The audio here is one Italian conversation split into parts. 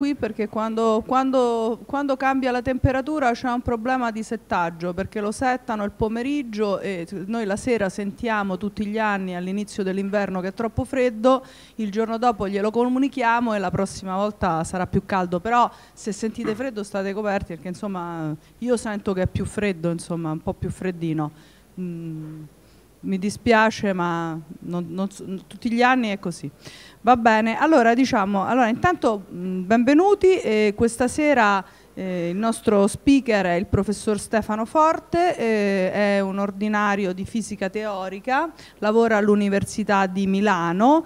qui perché quando, quando, quando, cambia la temperatura c'è un problema di settaggio perché lo settano il pomeriggio e noi la sera sentiamo tutti gli anni all'inizio dell'inverno che è troppo freddo, il giorno dopo glielo comunichiamo e la prossima volta sarà più caldo, però se sentite freddo state coperti perché insomma io sento che è più freddo, insomma un po' più freddino. Mm, mi dispiace ma non, non, tutti gli anni è così. Va bene, allora diciamo, allora, intanto mm, benvenuti, eh, questa sera eh, il nostro speaker è il professor Stefano Forte, eh, è un ordinario di fisica teorica, lavora all'Università di Milano,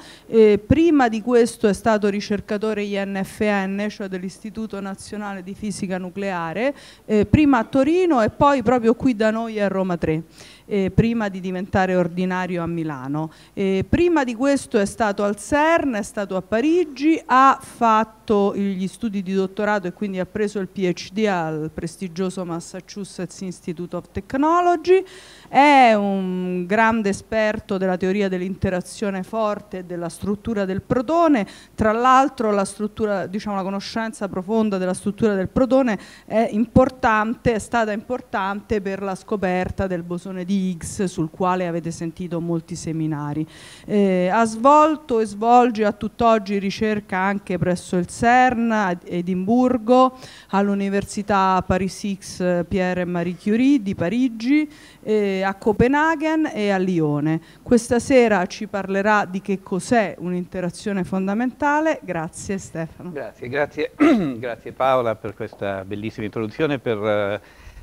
prima di questo è stato ricercatore INFN, cioè dell'Istituto Nazionale di Fisica Nucleare, eh, prima a Torino e poi proprio qui da noi a Roma 3 eh, prima di diventare ordinario a Milano. Eh, prima di questo è stato al CERN, è stato a Parigi, ha fatto gli studi di dottorato e quindi ha preso il PhD al prestigioso Massachusetts Institute of Technology, è un grande esperto della teoria dell'interazione forte e della struttura del protone, tra l'altro la, diciamo, la conoscenza profonda della struttura del protone è importante, è stata importante per la scoperta del bosone di di Higgs sul quale avete sentito molti seminari. Eh, ha svolto e svolge a tutt'oggi ricerca anche presso il CERN a Edimburgo, all'Università Paris X Pierre Marie Curie di Parigi, eh, a Copenaghen e a Lione. Questa sera ci parlerà di che cos'è un'interazione fondamentale. Grazie Stefano. Grazie, grazie, grazie Paola per questa bellissima introduzione, per, uh,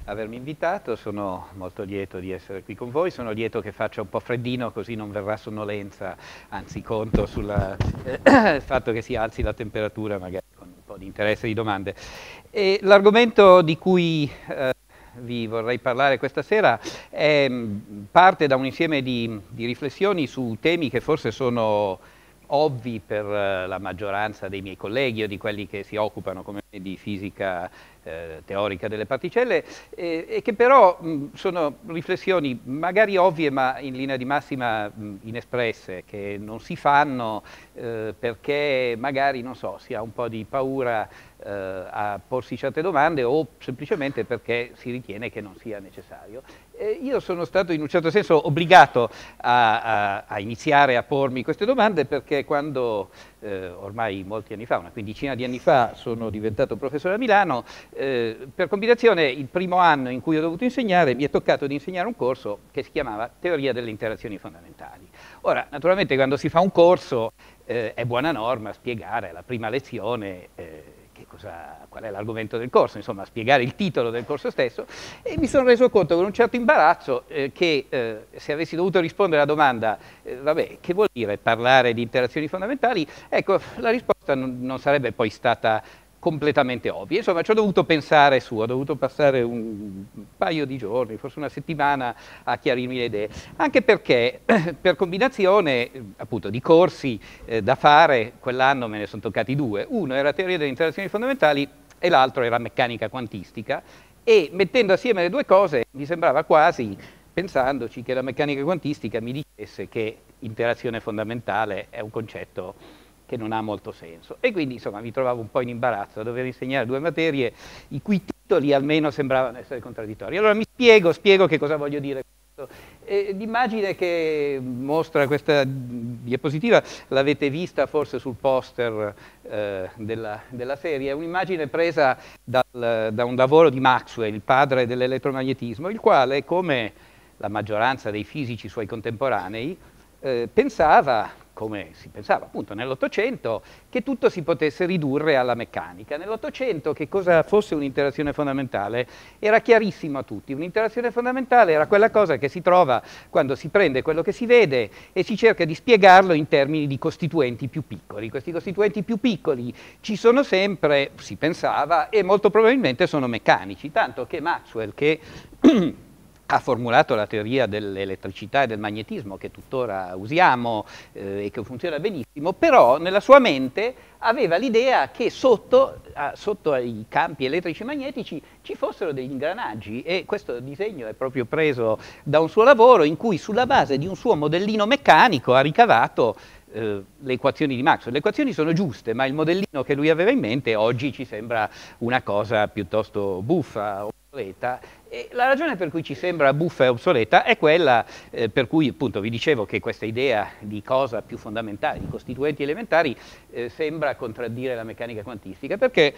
avermi invitato, sono molto lieto di essere qui con voi, sono lieto che faccia un po' freddino così non verrà sonnolenza, anzi conto sul eh, fatto che si alzi la temperatura magari con un po' di interesse e di domande. l'argomento di cui eh, vi vorrei parlare questa sera è, mm, parte da un insieme di, di riflessioni su temi che forse sono ovvi per eh, la maggioranza dei miei colleghi o di quelli che si occupano come me di fisica eh, teorica delle particelle eh, e che però mh, sono riflessioni magari ovvie ma in linea di massima mh, inespresse, che non si fanno eh, perché magari, non so, si ha un po' di paura eh, a porsi certe domande o semplicemente perché si ritiene che non sia necessario. io sono stato in un certo senso obbligato a, a, a iniziare a pormi queste domande perché quando eh, ormai molti anni fa, una quindicina di anni fa, sono diventato professore a Milano, eh, per combinazione il primo anno in cui ho dovuto insegnare mi è toccato di insegnare un corso che si chiamava Teoria delle interazioni fondamentali. Ora, naturalmente quando si fa un corso eh, è buona norma spiegare alla prima lezione eh, cosa, qual è l'argomento del corso, insomma spiegare il titolo del corso stesso e mi sono reso conto con un certo imbarazzo eh, che eh, se avessi dovuto rispondere alla domanda, vabbè, che vuol dire parlare di interazioni fondamentali, ecco, la risposta non, non sarebbe poi stata completamente ovvie. Insomma, ci ho dovuto pensare su, ho dovuto passare un paio di giorni, forse una settimana, a chiarirmi le idee, anche perché per combinazione appunto di corsi eh, da fare, quell'anno me ne sono toccati due, uno era teoria delle interazioni fondamentali e l'altro era meccanica quantistica e mettendo assieme le due cose mi sembrava quasi pensandoci che la meccanica quantistica mi dicesse che interazione fondamentale è un concetto che non ha molto senso. E quindi insomma mi trovavo un po' in imbarazzo a dover insegnare due materie i cui titoli almeno sembravano essere contraddittori. Allora mi spiego, spiego che cosa voglio dire. Eh, l'immagine che mostra questa diapositiva l'avete vista forse sul poster eh, della, della, serie, è un'immagine presa dal, da un lavoro di Maxwell, il padre dell'elettromagnetismo, il quale, come la maggioranza dei fisici suoi contemporanei, eh, pensava come si pensava appunto nell'Ottocento, che tutto si potesse ridurre alla meccanica. Nell'Ottocento che cosa fosse un'interazione fondamentale era chiarissimo a tutti. Un'interazione fondamentale era quella cosa che si trova quando si prende quello che si vede e si cerca di spiegarlo in termini di costituenti più piccoli. Questi costituenti più piccoli ci sono sempre, si pensava, e molto probabilmente sono meccanici, tanto che Maxwell che ha formulato la teoria dell'elettricità e del magnetismo che tuttora usiamo eh, e che funziona benissimo, però nella sua mente aveva l'idea che sotto, ah, sotto i campi elettrici e magnetici ci fossero degli ingranaggi e questo disegno è proprio preso da un suo lavoro in cui sulla base di un suo modellino meccanico ha ricavato eh, le equazioni di Maxwell. Le equazioni sono giuste, ma il modellino che lui aveva in mente oggi ci sembra una cosa piuttosto buffa, obsoleta e la ragione per cui ci sembra buffa e obsoleta è quella eh, per cui appunto vi dicevo che questa idea di cosa più fondamentale, di costituenti elementari, eh, sembra contraddire la meccanica quantistica, perché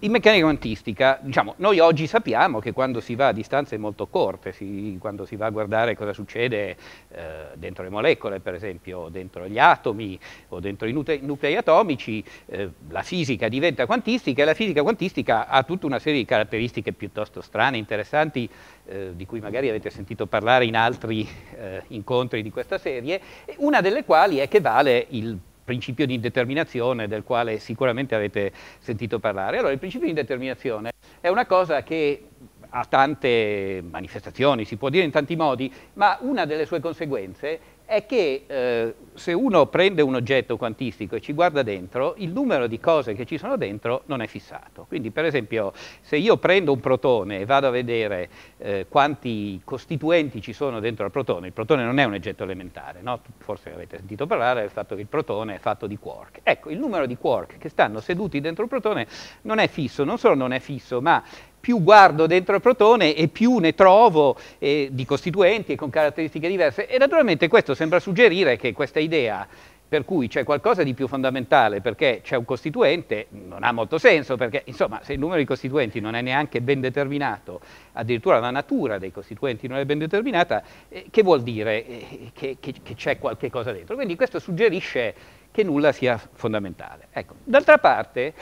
in meccanica quantistica, diciamo, noi oggi sappiamo che quando si va a distanze molto corte, si, quando si va a guardare cosa succede eh, dentro le molecole, per esempio, dentro gli atomi o dentro i nuclei atomici, eh, la fisica diventa quantistica e la fisica quantistica ha tutta una serie di caratteristiche piuttosto strane, interessanti, eh, di cui magari avete sentito parlare in altri eh, incontri di questa serie, una delle quali è che vale il principio di indeterminazione del quale sicuramente avete sentito parlare. Allora, il principio di indeterminazione è una cosa che ha tante manifestazioni, si può dire in tanti modi, ma una delle sue conseguenze è che eh, se uno prende un oggetto quantistico e ci guarda dentro, il numero di cose che ci sono dentro non è fissato. Quindi per esempio se io prendo un protone e vado a vedere eh, quanti costituenti ci sono dentro al protone, il protone non è un oggetto elementare, no? forse avete sentito parlare del fatto che il protone è fatto di quark. Ecco, il numero di quark che stanno seduti dentro il protone non è fisso, non solo non è fisso, ma più guardo dentro il protone e più ne trovo eh, di costituenti e con caratteristiche diverse. E naturalmente questo sembra suggerire che questa idea per cui c'è qualcosa di più fondamentale perché c'è un costituente, non ha molto senso perché insomma se il numero di costituenti non è neanche ben determinato, addirittura la natura dei costituenti non è ben determinata, eh, che vuol dire eh, che, che, che c'è qualche cosa dentro? Quindi questo suggerisce che nulla sia fondamentale. Ecco. D'altra parte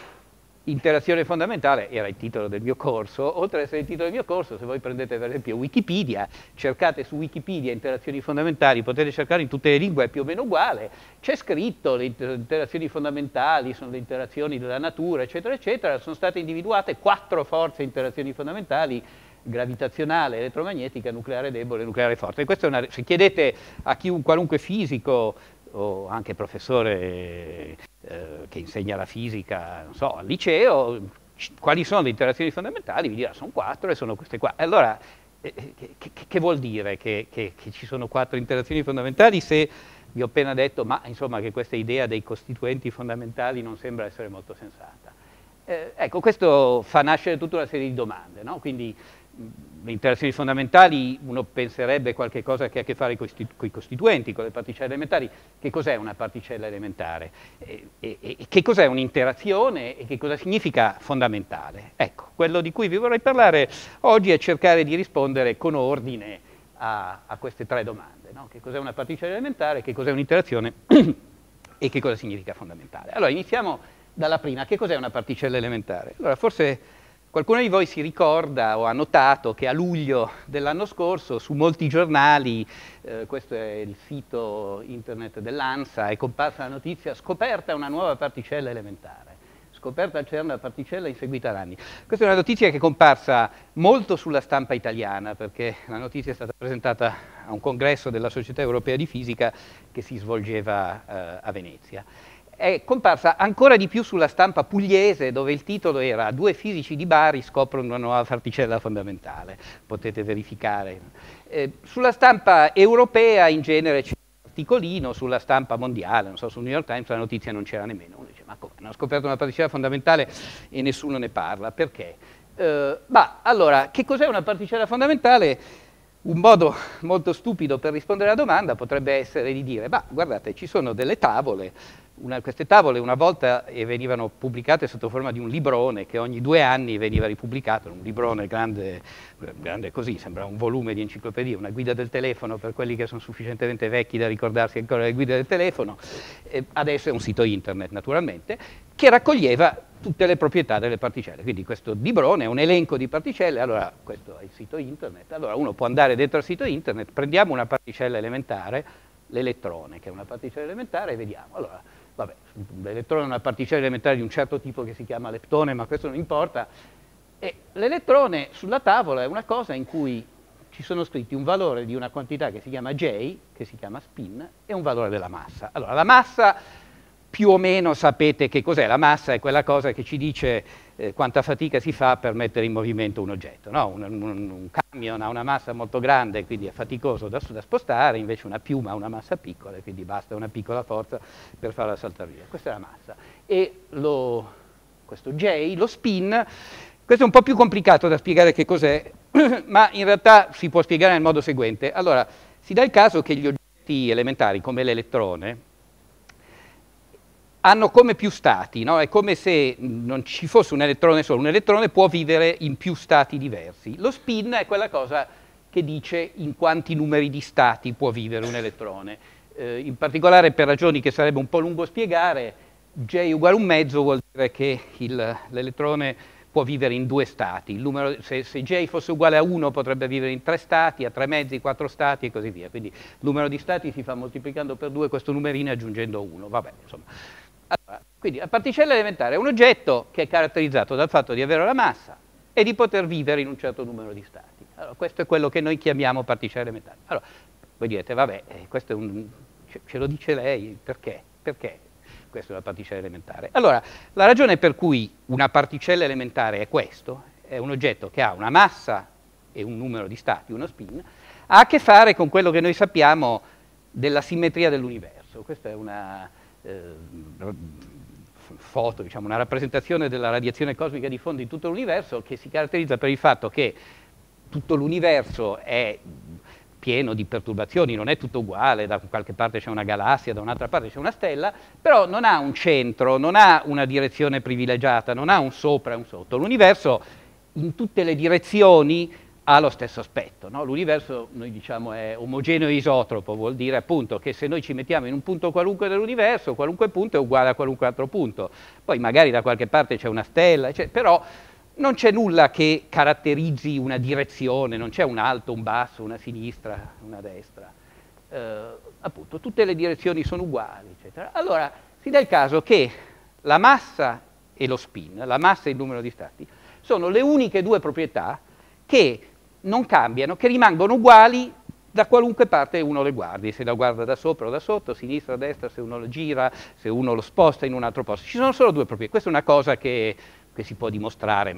Interazione fondamentale era il titolo del mio corso, oltre ad essere il titolo del mio corso, se voi prendete per esempio Wikipedia, cercate su Wikipedia interazioni fondamentali, potete cercare in tutte le lingue, è più o meno uguale, c'è scritto le interazioni fondamentali, sono le interazioni della natura, eccetera, eccetera, sono state individuate quattro forze interazioni fondamentali, gravitazionale, elettromagnetica, nucleare debole, nucleare forte. Questa è Una, se chiedete a chi, qualunque fisico o anche professore eh, che insegna la fisica, so, al liceo, quali sono le interazioni fondamentali? Vi dirà, sono quattro e sono queste qua. Allora, eh, eh che, che, vuol dire che, che, che ci sono quattro interazioni fondamentali se vi ho appena detto, ma insomma che questa idea dei costituenti fondamentali non sembra essere molto sensata. Eh, ecco, questo fa nascere tutta una serie di domande, no? Quindi le interazioni fondamentali uno penserebbe qualche cosa che ha a che fare con i costituenti, con le particelle elementari. Che cos'è una particella elementare? E, e, e che cos'è un'interazione e che cosa significa fondamentale? Ecco, quello di cui vi vorrei parlare oggi è cercare di rispondere con ordine a, a queste tre domande. No? Che cos'è una particella elementare, che cos'è un'interazione e che cosa significa fondamentale? Allora, iniziamo dalla prima. Che cos'è una particella elementare? Allora, forse Qualcuno di voi si ricorda o ha notato che a luglio dell'anno scorso su molti giornali, eh, questo è il sito internet dell'ANSA, è comparsa la notizia scoperta una nuova particella elementare scoperta c'era una particella inseguita da anni. Questa è una notizia che è comparsa molto sulla stampa italiana, perché la notizia è stata presentata a un congresso della Società Europea di Fisica che si svolgeva eh, a Venezia è comparsa ancora di più sulla stampa pugliese, dove il titolo era Due fisici di Bari scoprono una nuova particella fondamentale, potete verificare. Eh, sulla stampa europea in genere c'è un articolino, sulla stampa mondiale, non so, sul New York Times la notizia non c'era nemmeno. Uno dice, ma come, hanno scoperto una particella fondamentale e nessuno ne parla, perché? Eh, ma allora, che cos'è una particella fondamentale? Un modo molto stupido per rispondere alla domanda potrebbe essere di dire, ma guardate, ci sono delle tavole una, queste tavole una volta venivano pubblicate sotto forma di un librone che ogni due anni veniva ripubblicato, un librone grande, grande così, sembra un volume di enciclopedia, una guida del telefono per quelli che sono sufficientemente vecchi da ricordarsi ancora le guide del telefono, e adesso è un sito internet naturalmente, che raccoglieva tutte le proprietà delle particelle. Quindi questo librone è un elenco di particelle, allora questo è il sito internet, allora uno può andare dentro al sito internet, prendiamo una particella elementare, l'elettrone, che è una particella elementare, e vediamo. Allora, Vabbè, l'elettrone è una particella elementare di un certo tipo che si chiama leptone, ma questo non importa. l'elettrone sulla tavola è una cosa in cui ci sono scritti un valore di una quantità che si chiama J, che si chiama spin, e un valore della massa. Allora, la massa più o meno sapete che cos'è, la massa è quella cosa che ci dice eh, quanta fatica si fa per mettere in movimento un oggetto. No? Un, un, un, camion ha una massa molto grande, quindi è faticoso da, da, spostare, invece una piuma ha una massa piccola, quindi basta una piccola forza per farla saltare via. Questa è la massa. E lo, questo J, lo spin, questo è un po' più complicato da spiegare che cos'è, ma in realtà si può spiegare nel modo seguente. Allora, si dà il caso che gli oggetti elementari, come l'elettrone, hanno come più stati, no? è come se non ci fosse un elettrone solo, un elettrone può vivere in più stati diversi. Lo spin è quella cosa che dice in quanti numeri di stati può vivere un elettrone. Eh, in particolare per ragioni che sarebbe un po' lungo spiegare, J uguale un mezzo vuol dire che il, l'elettrone può vivere in due stati, numero, se, se, J fosse uguale a 1 potrebbe vivere in tre stati, a tre mezzi, quattro stati e così via, quindi il numero di stati si fa moltiplicando per due questo numerino e aggiungendo 1, vabbè insomma. Quindi la particella elementare è un oggetto che è caratterizzato dal fatto di avere la massa e di poter vivere in un certo numero di stati. Allora, questo è quello che noi chiamiamo particella elementare. Allora, voi direte, vabbè, eh, questo è un, ce lo dice lei, perché? Perché questa è una particella elementare? Allora, la ragione per cui una particella elementare è questo, è un oggetto che ha una massa e un numero di stati, uno spin, ha a che fare con quello che noi sappiamo della simmetria dell'universo. Questa è una... Eh, foto, diciamo, una rappresentazione della radiazione cosmica di fondo in tutto l'universo che si caratterizza per il fatto che tutto l'universo è pieno di perturbazioni, non è tutto uguale, da qualche parte c'è una galassia, da un'altra parte c'è una stella, però non ha un centro, non ha una direzione privilegiata, non ha un sopra e un sotto. L'universo in tutte le direzioni ha lo stesso aspetto. No? L'universo, noi diciamo, è omogeneo e isotropo, vuol dire appunto che se noi ci mettiamo in un punto qualunque dell'universo, qualunque punto è uguale a qualunque altro punto. Poi magari da qualche parte c'è una stella, cioè, però non c'è nulla che caratterizzi una direzione, non c'è un alto, un basso, una sinistra, una destra. Eh, appunto, tutte le direzioni sono uguali, eccetera. Allora, si dà il caso che la massa e lo spin, la massa e il numero di stati, sono le uniche due proprietà che non cambiano, che rimangono uguali da qualunque parte uno le guardi, se la guarda da sopra o da sotto, sinistra, o destra, se uno lo gira, se uno lo sposta in un altro posto. Ci sono solo due proprietà. Questa è una cosa che, che si può dimostrare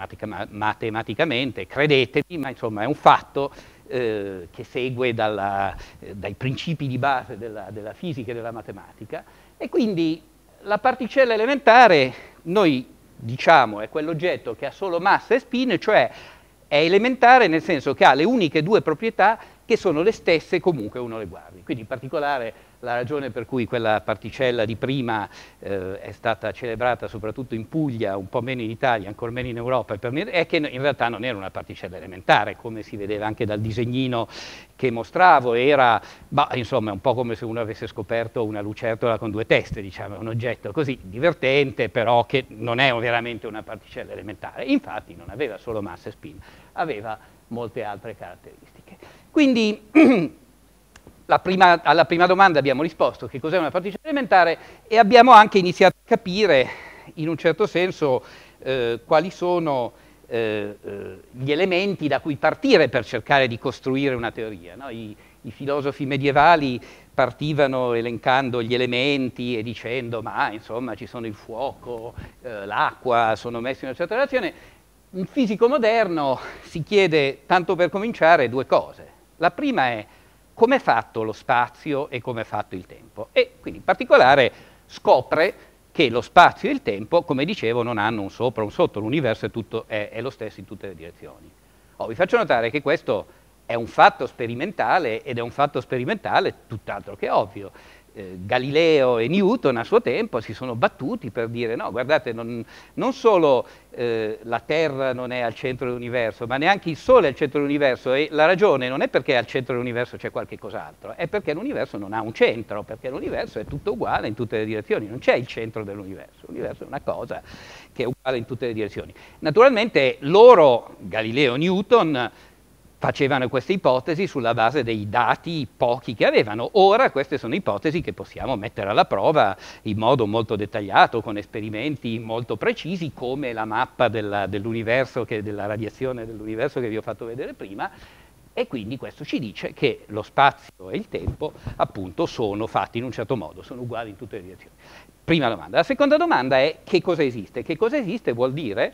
matematicamente, credetemi, ma insomma è un fatto eh, che segue dalla, eh, dai principi di base della, della fisica e della matematica. E quindi la particella elementare, noi diciamo, è quell'oggetto che ha solo massa e spin, cioè è elementare nel senso che ha le uniche due proprietà che sono le stesse comunque uno le guardi. Quindi in particolare la ragione per cui quella particella di prima eh, è stata celebrata soprattutto in Puglia, un po' meno in Italia, ancora meno in Europa, è che in realtà non era una particella elementare, come si vedeva anche dal disegnino che mostravo, era bah, insomma un po' come se uno avesse scoperto una lucertola con due teste, diciamo, un oggetto così divertente, però che non è veramente una particella elementare. Infatti non aveva solo massa e spin, aveva molte altre caratteristiche. Quindi prima, alla prima domanda abbiamo risposto che cos'è una particella elementare e abbiamo anche iniziato a capire in un certo senso eh, quali sono eh, eh, gli elementi da cui partire per cercare di costruire una teoria. No? I, I, filosofi medievali partivano elencando gli elementi e dicendo ma insomma ci sono il fuoco, eh, l'acqua, sono messi in una certa relazione. Un fisico moderno si chiede, tanto per cominciare, due cose. La prima è come è fatto lo spazio e come è fatto il tempo. E quindi in particolare scopre che lo spazio e il tempo, come dicevo, non hanno un sopra un sotto, l'universo è, è, è lo stesso in tutte le direzioni. Oh, vi faccio notare che questo è un fatto sperimentale ed è un fatto sperimentale tutt'altro che ovvio. Eh, Galileo e Newton a suo tempo si sono battuti per dire no, guardate, non, non solo eh, la Terra non è al centro dell'universo, ma neanche il Sole è al centro dell'universo e la ragione non è perché al centro dell'universo c'è qualche cos'altro, è perché l'universo non ha un centro, perché l'universo è tutto uguale in tutte le direzioni, non c'è il centro dell'universo, l'universo è una cosa che è uguale in tutte le direzioni. Naturalmente loro, Galileo e Newton, facevano queste ipotesi sulla base dei dati pochi che avevano. Ora queste sono ipotesi che possiamo mettere alla prova in modo molto dettagliato, con esperimenti molto precisi, come la mappa della, dell'universo, che, della radiazione dell'universo che vi ho fatto vedere prima, e quindi questo ci dice che lo spazio e il tempo appunto sono fatti in un certo modo, sono uguali in tutte le direzioni. Prima domanda. La seconda domanda è che cosa esiste? Che cosa esiste vuol dire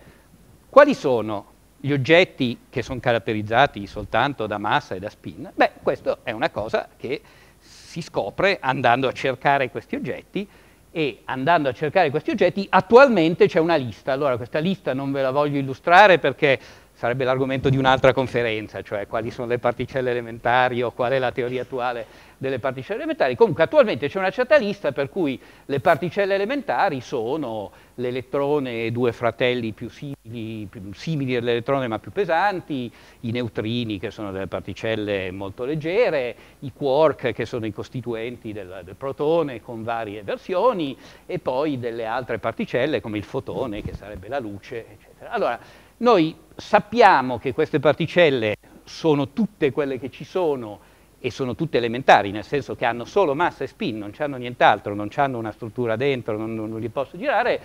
quali sono gli oggetti che sono caratterizzati soltanto da massa e da spin, beh, questa è una cosa che si scopre andando a cercare questi oggetti e andando a cercare questi oggetti attualmente c'è una lista. Allora questa lista non ve la voglio illustrare perché sarebbe l'argomento di un'altra conferenza, cioè quali sono le particelle elementari o qual è la teoria attuale delle particelle elementari. Comunque attualmente c'è una certa lista per cui le particelle elementari sono l'elettrone, e due fratelli più simili, più simili all'elettrone ma più pesanti, i neutrini che sono delle particelle molto leggere, i quark che sono i costituenti del, del protone con varie versioni e poi delle altre particelle come il fotone che sarebbe la luce, eccetera. Allora, noi sappiamo che queste particelle sono tutte quelle che ci sono e sono tutte elementari, nel senso che hanno solo massa e spin, non hanno nient'altro, non hanno una struttura dentro, non, non, non li posso girare,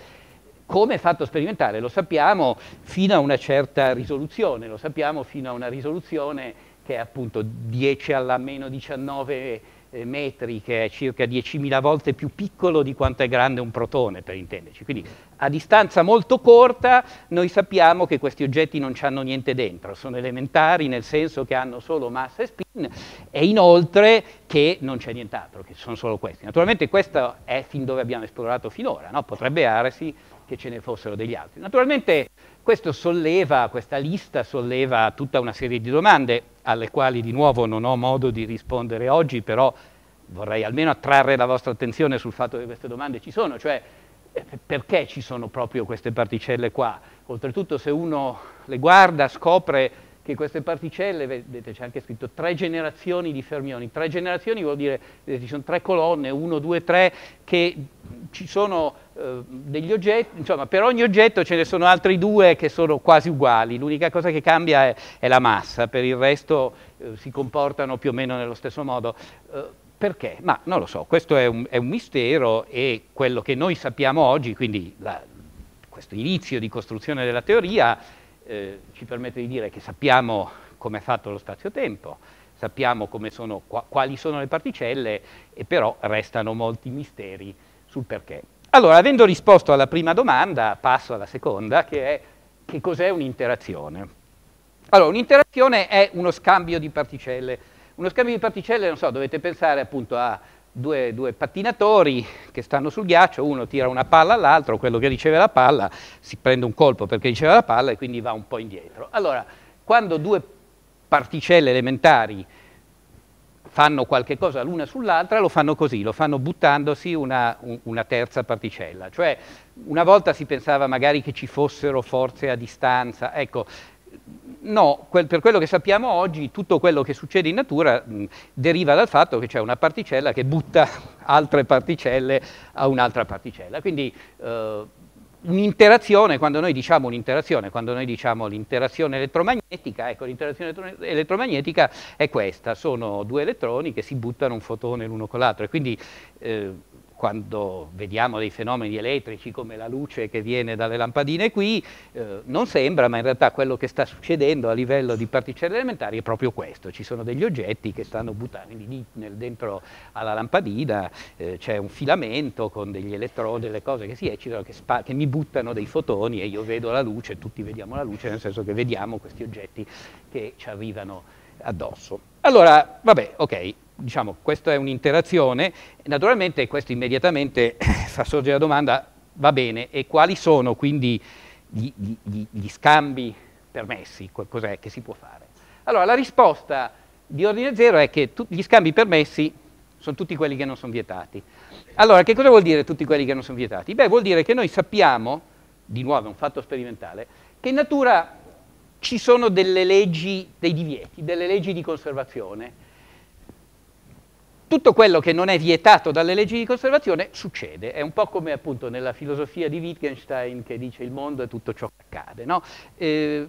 come fatto sperimentale, lo sappiamo fino a una certa risoluzione, lo sappiamo fino a una risoluzione che è appunto 10 alla meno 19 eh, metri, che è circa 10.000 volte più piccolo di quanto è grande un protone, per intenderci. Quindi a distanza molto corta noi sappiamo che questi oggetti non hanno niente dentro, sono elementari nel senso che hanno solo massa e spin e inoltre che non c'è nient'altro, che sono solo questi. Naturalmente questo è fin dove abbiamo esplorato finora, no? potrebbe aresi che ce ne fossero degli altri. Naturalmente questo solleva, questa lista solleva tutta una serie di domande, alle quali di nuovo non ho modo di rispondere oggi, però vorrei almeno attrarre la vostra attenzione sul fatto che queste domande ci sono, cioè eh, perché ci sono proprio queste particelle qua? Oltretutto se uno le guarda scopre che queste particelle, vedete c'è anche scritto tre generazioni di fermioni, tre generazioni vuol dire, vedete, eh, ci sono tre colonne, uno, due, tre, che ci sono eh, degli oggetti, insomma per ogni oggetto ce ne sono altri due che sono quasi uguali, l'unica cosa che cambia è, è la massa, per il resto eh, si comportano più o meno nello stesso modo. Eh, perché? Ma non lo so, questo è un, è un, mistero e quello che noi sappiamo oggi, quindi la, questo inizio di costruzione della teoria, eh, ci permette di dire che sappiamo come è fatto lo spazio-tempo, sappiamo sono, quali sono le particelle e però restano molti misteri sul perché. Allora, avendo risposto alla prima domanda, passo alla seconda, che è che cos'è un'interazione? Allora, un'interazione è uno scambio di particelle. Uno scambio di particelle, non so, dovete pensare appunto a due, due, pattinatori che stanno sul ghiaccio, uno tira una palla all'altro, quello che riceve la palla si prende un colpo perché riceve la palla e quindi va un po' indietro. Allora, quando due particelle elementari fanno qualche cosa l'una sull'altra, lo fanno così, lo fanno buttandosi una, una, terza particella. Cioè, una volta si pensava magari che ci fossero forze a distanza, ecco, No, quel, per quello che sappiamo oggi, tutto quello che succede in natura mh, mm, deriva dal fatto che c'è una particella che butta altre particelle a un'altra particella. Quindi eh, un'interazione, quando noi diciamo un'interazione, quando noi diciamo l'interazione elettromagnetica, ecco l'interazione elettromagnetica è questa, sono due elettroni che si buttano un fotone l'uno con l'altro e quindi eh, quando vediamo dei fenomeni elettrici come la luce che viene dalle lampadine qui, eh, non sembra, ma in realtà quello che sta succedendo a livello di particelle elementari è proprio questo. Ci sono degli oggetti che stanno buttati dentro alla lampadina, eh, c'è un filamento con degli elettrodi, delle cose che si eccitano, che, che, mi buttano dei fotoni e io vedo la luce, tutti vediamo la luce, nel senso che vediamo questi oggetti che ci arrivano addosso. Allora, vabbè, ok, diciamo, questa è un'interazione, naturalmente questo immediatamente fa sorgere la domanda, va bene, e quali sono quindi gli, gli, gli scambi permessi, cos'è che si può fare? Allora, la risposta di ordine zero è che gli scambi permessi sono tutti quelli che non sono vietati. Allora, che cosa vuol dire tutti quelli che non sono vietati? Beh, vuol dire che noi sappiamo, di nuovo è un fatto sperimentale, che in natura ci sono delle leggi dei divieti, delle leggi di conservazione, tutto quello che non è vietato dalle leggi di conservazione succede, è un po' come appunto nella filosofia di Wittgenstein che dice il mondo è tutto ciò che accade, no? eh,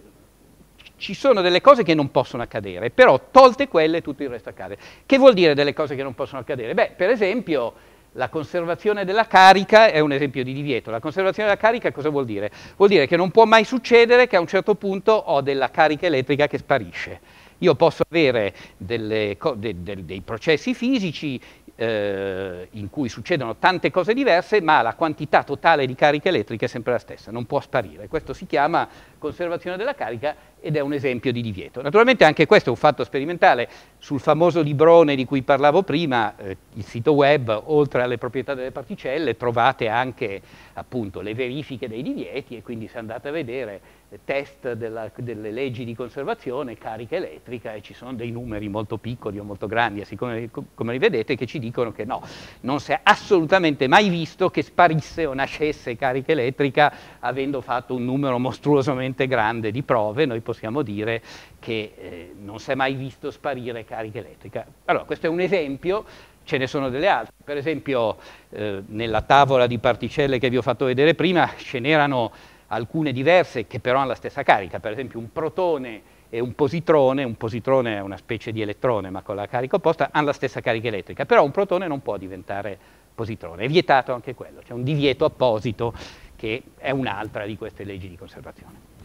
ci sono delle cose che non possono accadere, però tolte quelle tutto il resto accade. Che vuol dire delle cose che non possono accadere? Beh, per esempio la conservazione della carica è un esempio di divieto. La conservazione della carica cosa vuol dire? Vuol dire che non può mai succedere che a un certo punto ho della carica elettrica che sparisce io posso avere delle, de, de, dei processi fisici eh, in cui succedono tante cose diverse, ma la quantità totale di carica elettrica è sempre la stessa, non può sparire. Questo si chiama conservazione della carica ed è un esempio di divieto. Naturalmente anche questo è un fatto sperimentale. Sul famoso librone di cui parlavo prima, eh, il sito web, oltre alle proprietà delle particelle, trovate anche appunto, le verifiche dei divieti e quindi se andate a vedere test della, delle leggi di conservazione, carica elettrica e ci sono dei numeri molto piccoli o molto grandi, siccome, come li vedete, che ci dicono che no, non si è assolutamente mai visto che sparisse o nascesse carica elettrica avendo fatto un numero mostruosamente grande di prove, noi possiamo dire che eh, non si è mai visto sparire carica elettrica. Allora, questo è un esempio ce ne sono delle altre. Per esempio, eh, nella tavola di particelle che vi ho fatto vedere prima, ce n'erano alcune diverse che però hanno la stessa carica, per esempio un protone e un positrone, un positrone è una specie di elettrone ma con la carica opposta, hanno la stessa carica elettrica, però un protone non può diventare positrone, è vietato anche quello, c'è un divieto apposito che è un'altra di queste leggi di conservazione.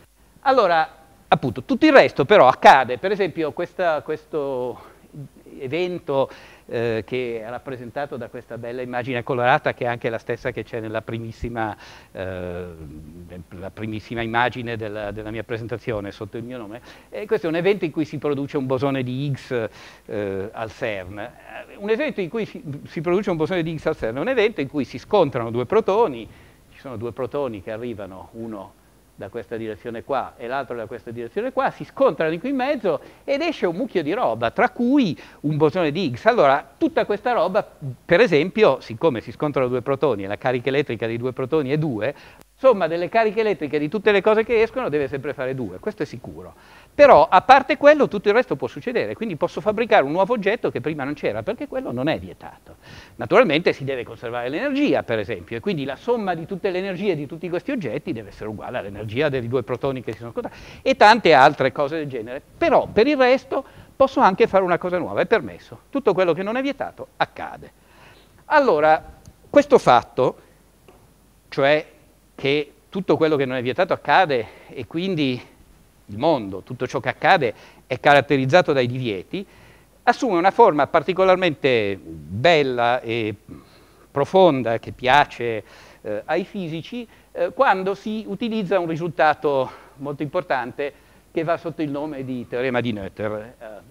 Allora, appunto, tutto il resto però accade, per esempio questa, questo evento eh, che è rappresentato da questa bella immagine colorata che è anche la stessa che c'è nella primissima, eh, primissima immagine della, della, mia presentazione sotto il mio nome. E questo è un evento in cui si produce un bosone di Higgs eh, al CERN. Eh, un evento in cui si, si produce un bosone di Higgs al CERN è un evento in cui si scontrano due protoni, ci sono due protoni che arrivano, uno da questa direzione qua e l'altro da questa direzione qua, si scontrano qui in mezzo ed esce un mucchio di roba, tra cui un bosone di Higgs. Allora, tutta questa roba, per esempio, siccome si scontrano due protoni e la carica elettrica dei due protoni è 2, somma delle cariche elettriche di tutte le cose che escono deve sempre fare 2, questo è sicuro. Però a parte quello tutto il resto può succedere, quindi posso fabbricare un nuovo oggetto che prima non c'era, perché quello non è vietato. Naturalmente si deve conservare l'energia, per esempio, e quindi la somma di tutte le energie di tutti questi oggetti deve essere uguale all'energia dei due protoni che si sono scontrati, e tante altre cose del genere. Però per il resto posso anche fare una cosa nuova, è permesso. Tutto quello che non è vietato accade. Allora, questo fatto, cioè che tutto quello che non è vietato accade e quindi il mondo, tutto ciò che accade è caratterizzato dai divieti, assume una forma particolarmente bella e profonda che piace eh, ai fisici eh, quando si utilizza un risultato molto importante che va sotto il nome di teorema di Noether.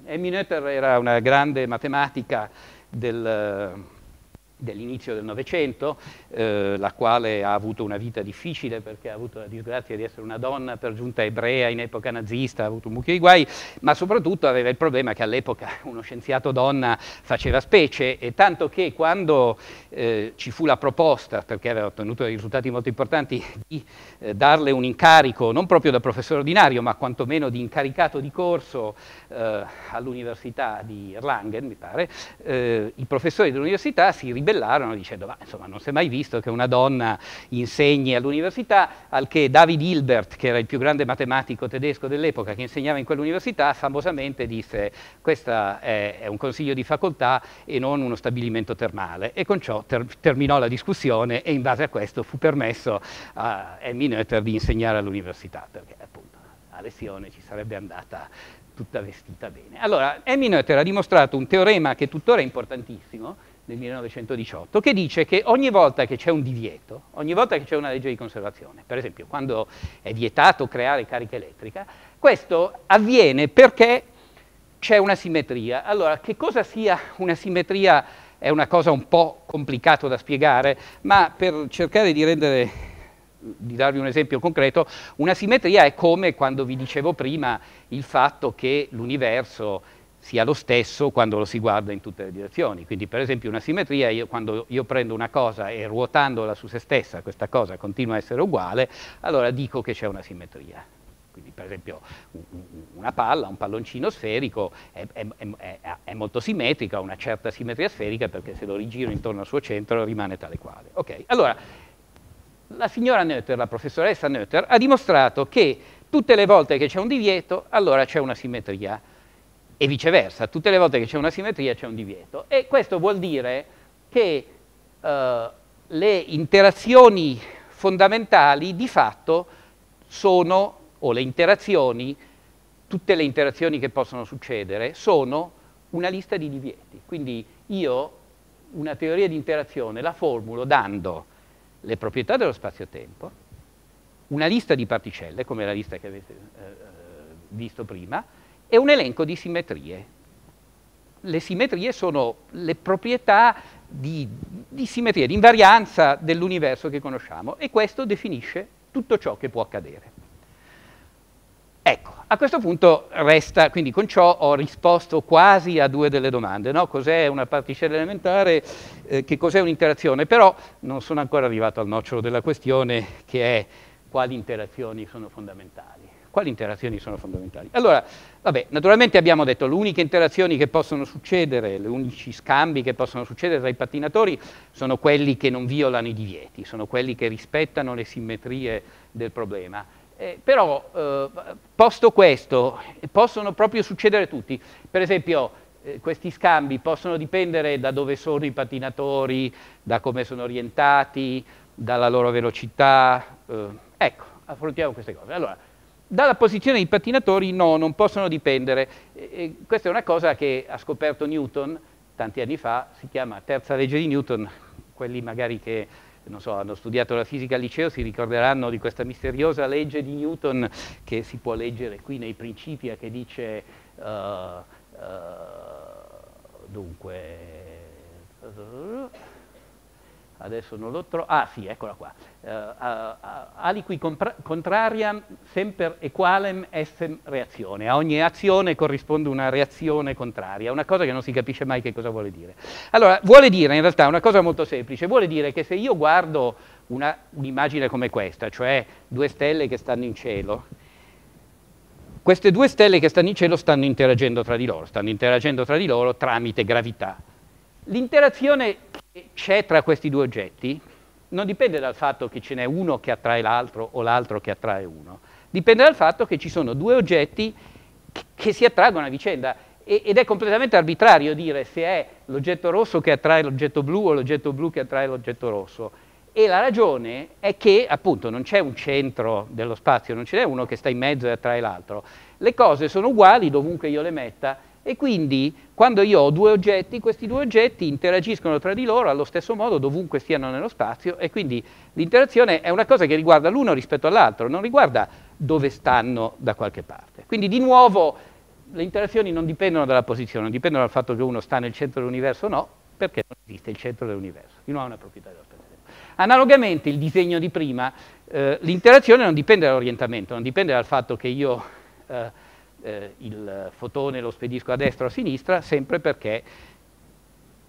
Eh, Emmy Noether era una grande matematica del dell'inizio del Novecento, eh, la quale ha avuto una vita difficile perché ha avuto la disgrazia di essere una donna per giunta ebrea in epoca nazista, ha avuto un mucchio di guai, ma soprattutto aveva il problema che all'epoca uno scienziato donna faceva specie e tanto che quando eh, ci fu la proposta, perché aveva ottenuto dei risultati molto importanti, di eh, darle un incarico non proprio da professore ordinario, ma quantomeno di incaricato di corso eh, all'università di Erlangen, mi pare, eh, i professori dell'università si ribellarono dicendo ma insomma non si è mai visto che una donna insegni all'università, al che David Hilbert, che era il più grande matematico tedesco dell'epoca che insegnava in quell'università, famosamente disse questo è, è, un consiglio di facoltà e non uno stabilimento termale e con ciò ter terminò la discussione e in base a questo fu permesso a Emmy Noether di insegnare all'università perché appunto a lezione ci sarebbe andata tutta vestita bene. Allora, Eminoether ha dimostrato un teorema che tuttora è importantissimo, nel 1918, che dice che ogni volta che c'è un divieto, ogni volta che c'è una legge di conservazione, per esempio quando è vietato creare carica elettrica, questo avviene perché c'è una simmetria. Allora, che cosa sia una simmetria è una cosa un po' complicata da spiegare, ma per cercare di rendere di darvi un esempio concreto, una simmetria è come quando vi dicevo prima il fatto che l'universo sia lo stesso quando lo si guarda in tutte le direzioni. Quindi per esempio una simmetria, io, quando io prendo una cosa e ruotandola su se stessa questa cosa continua a essere uguale, allora dico che c'è una simmetria. Quindi per esempio una palla, un palloncino sferico è, è, è, è molto simmetrico, ha una certa simmetria sferica perché se lo rigiro intorno al suo centro rimane tale quale. Okay. Allora, la signora Noether, la professoressa Noether, ha dimostrato che tutte le volte che c'è un divieto, allora c'è una simmetria e viceversa, tutte le volte che c'è una simmetria c'è un divieto. E questo vuol dire che eh, le interazioni fondamentali di fatto sono, o le interazioni, tutte le interazioni che possono succedere, sono una lista di divieti. Quindi io una teoria di interazione la formulo dando le proprietà dello spazio-tempo, una lista di particelle, come la lista che avete eh, eh, visto prima, e un elenco di simmetrie. Le simmetrie sono le proprietà di, di simmetria, di invarianza dell'universo che conosciamo e questo definisce tutto ciò che può accadere. Ecco, a questo punto resta, quindi con ciò ho risposto quasi a due delle domande, no? cos'è una particella elementare, eh, che cos'è un'interazione, però non sono ancora arrivato al nocciolo della questione che è quali interazioni sono fondamentali. Quali interazioni sono fondamentali? Allora, vabbè, naturalmente abbiamo detto le uniche interazioni che possono succedere, gli unici scambi che possono succedere tra i pattinatori sono quelli che non violano i divieti, sono quelli che rispettano le simmetrie del problema. Eh, però, eh, posto questo, possono proprio succedere tutti. Per esempio, eh, questi scambi possono dipendere da dove sono i patinatori, da come sono orientati, dalla loro velocità. Eh, ecco, affrontiamo queste cose. Allora, dalla posizione dei patinatori no, non possono dipendere. questa è una cosa che ha scoperto Newton tanti anni fa, si chiama terza legge di Newton, quelli magari che so, hanno studiato la fisica al liceo si ricorderanno di questa misteriosa legge di Newton che si può leggere qui nei principia che dice uh, uh, dunque adesso non lo trovo, ah sì, eccola qua, uh, aliqui contrariam semper equalem estem reazione, a ogni azione corrisponde una reazione contraria, una cosa che non si capisce mai che cosa vuole dire. Allora, vuole dire in realtà una cosa molto semplice, vuole dire che se io guardo un'immagine come questa, cioè due stelle che stanno in cielo, queste due stelle che stanno in cielo stanno interagendo tra di loro, stanno interagendo tra di loro tramite gravità. L'interazione che c'è tra questi due oggetti non dipende dal fatto che ce n'è uno che attrae l'altro o l'altro che attrae uno, dipende dal fatto che ci sono due oggetti che si attraggono a vicenda e, ed è completamente arbitrario dire se è l'oggetto rosso che attrae l'oggetto blu o l'oggetto blu che attrae l'oggetto rosso. E la ragione è che appunto non c'è un centro dello spazio, non ce n'è uno che sta in mezzo e attrae l'altro. Le cose sono uguali dovunque io le metta e quindi quando io ho due oggetti, questi due oggetti interagiscono tra di loro allo stesso modo dovunque stiano nello spazio e quindi l'interazione è una cosa che riguarda l'uno rispetto all'altro, non riguarda dove stanno da qualche parte. Quindi di nuovo le interazioni non dipendono dalla posizione, non dipendono dal fatto che uno sta nel centro dell'universo o no, perché non esiste il centro dell'universo, di nuovo è una proprietà dello spazio. Analogamente il disegno di prima, eh, l'interazione non dipende dall'orientamento, non dipende dal fatto che io... Eh, eh, il fotone lo spedisco a destra o a sinistra, sempre perché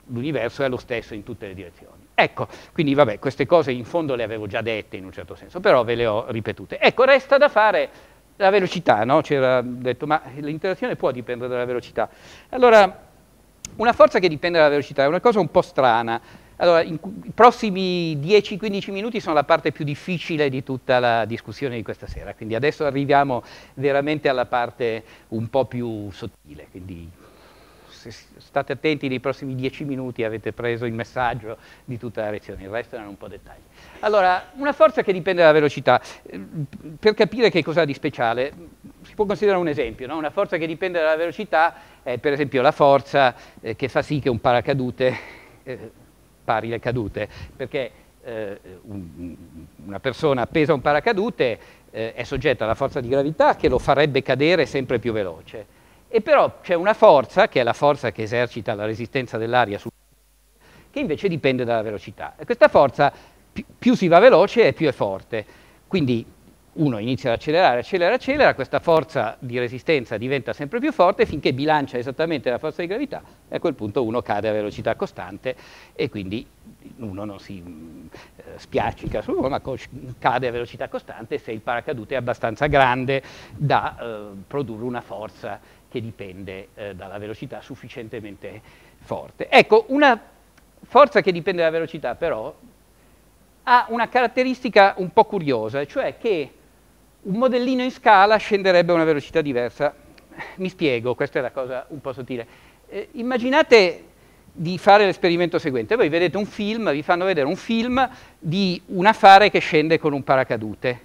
l'universo è lo stesso in tutte le direzioni. Ecco, quindi vabbè, queste cose in fondo le avevo già dette in un certo senso, però ve le ho ripetute. Ecco, resta da fare la velocità, no? C'era detto, ma l'interazione può dipendere dalla velocità. Allora, una forza che dipende dalla velocità è una cosa un po' strana, allora, in, i prossimi 10-15 minuti sono la parte più difficile di tutta la discussione di questa sera, quindi adesso arriviamo veramente alla parte un po' più sottile, quindi se state attenti nei prossimi 10 minuti avete preso il messaggio di tutta la lezione, il resto erano un po' dettagli. Allora, una forza che dipende dalla velocità, ehm, per capire che cosa ha di speciale, si può considerare un esempio, no? una forza che dipende dalla velocità è per esempio la forza eh, che fa sì che un paracadute... Eh, pari le cadute, perché eh, un, una persona appesa a un paracadute eh, è soggetta alla forza di gravità che lo farebbe cadere sempre più veloce. E però c'è una forza, che è la forza che esercita la resistenza dell'aria sul che invece dipende dalla velocità. E questa forza più, più si va veloce e più è forte. Quindi uno inizia ad accelerare, accelera, accelera, questa forza di resistenza diventa sempre più forte finché bilancia esattamente la forza di gravità e a quel punto uno cade a velocità costante e quindi uno non si eh, spiaccica su uno, ma cade a velocità costante se il paracadute è abbastanza grande da eh, produrre una forza che dipende eh, dalla velocità sufficientemente forte. Ecco, una forza che dipende dalla velocità però ha una caratteristica un po' curiosa, cioè che un modellino in scala scenderebbe a una velocità diversa. Mi spiego, questa è la cosa un po' sottile. Eh, immaginate di fare l'esperimento seguente. Voi vedete un film, vi fanno vedere un film di un affare che scende con un paracadute,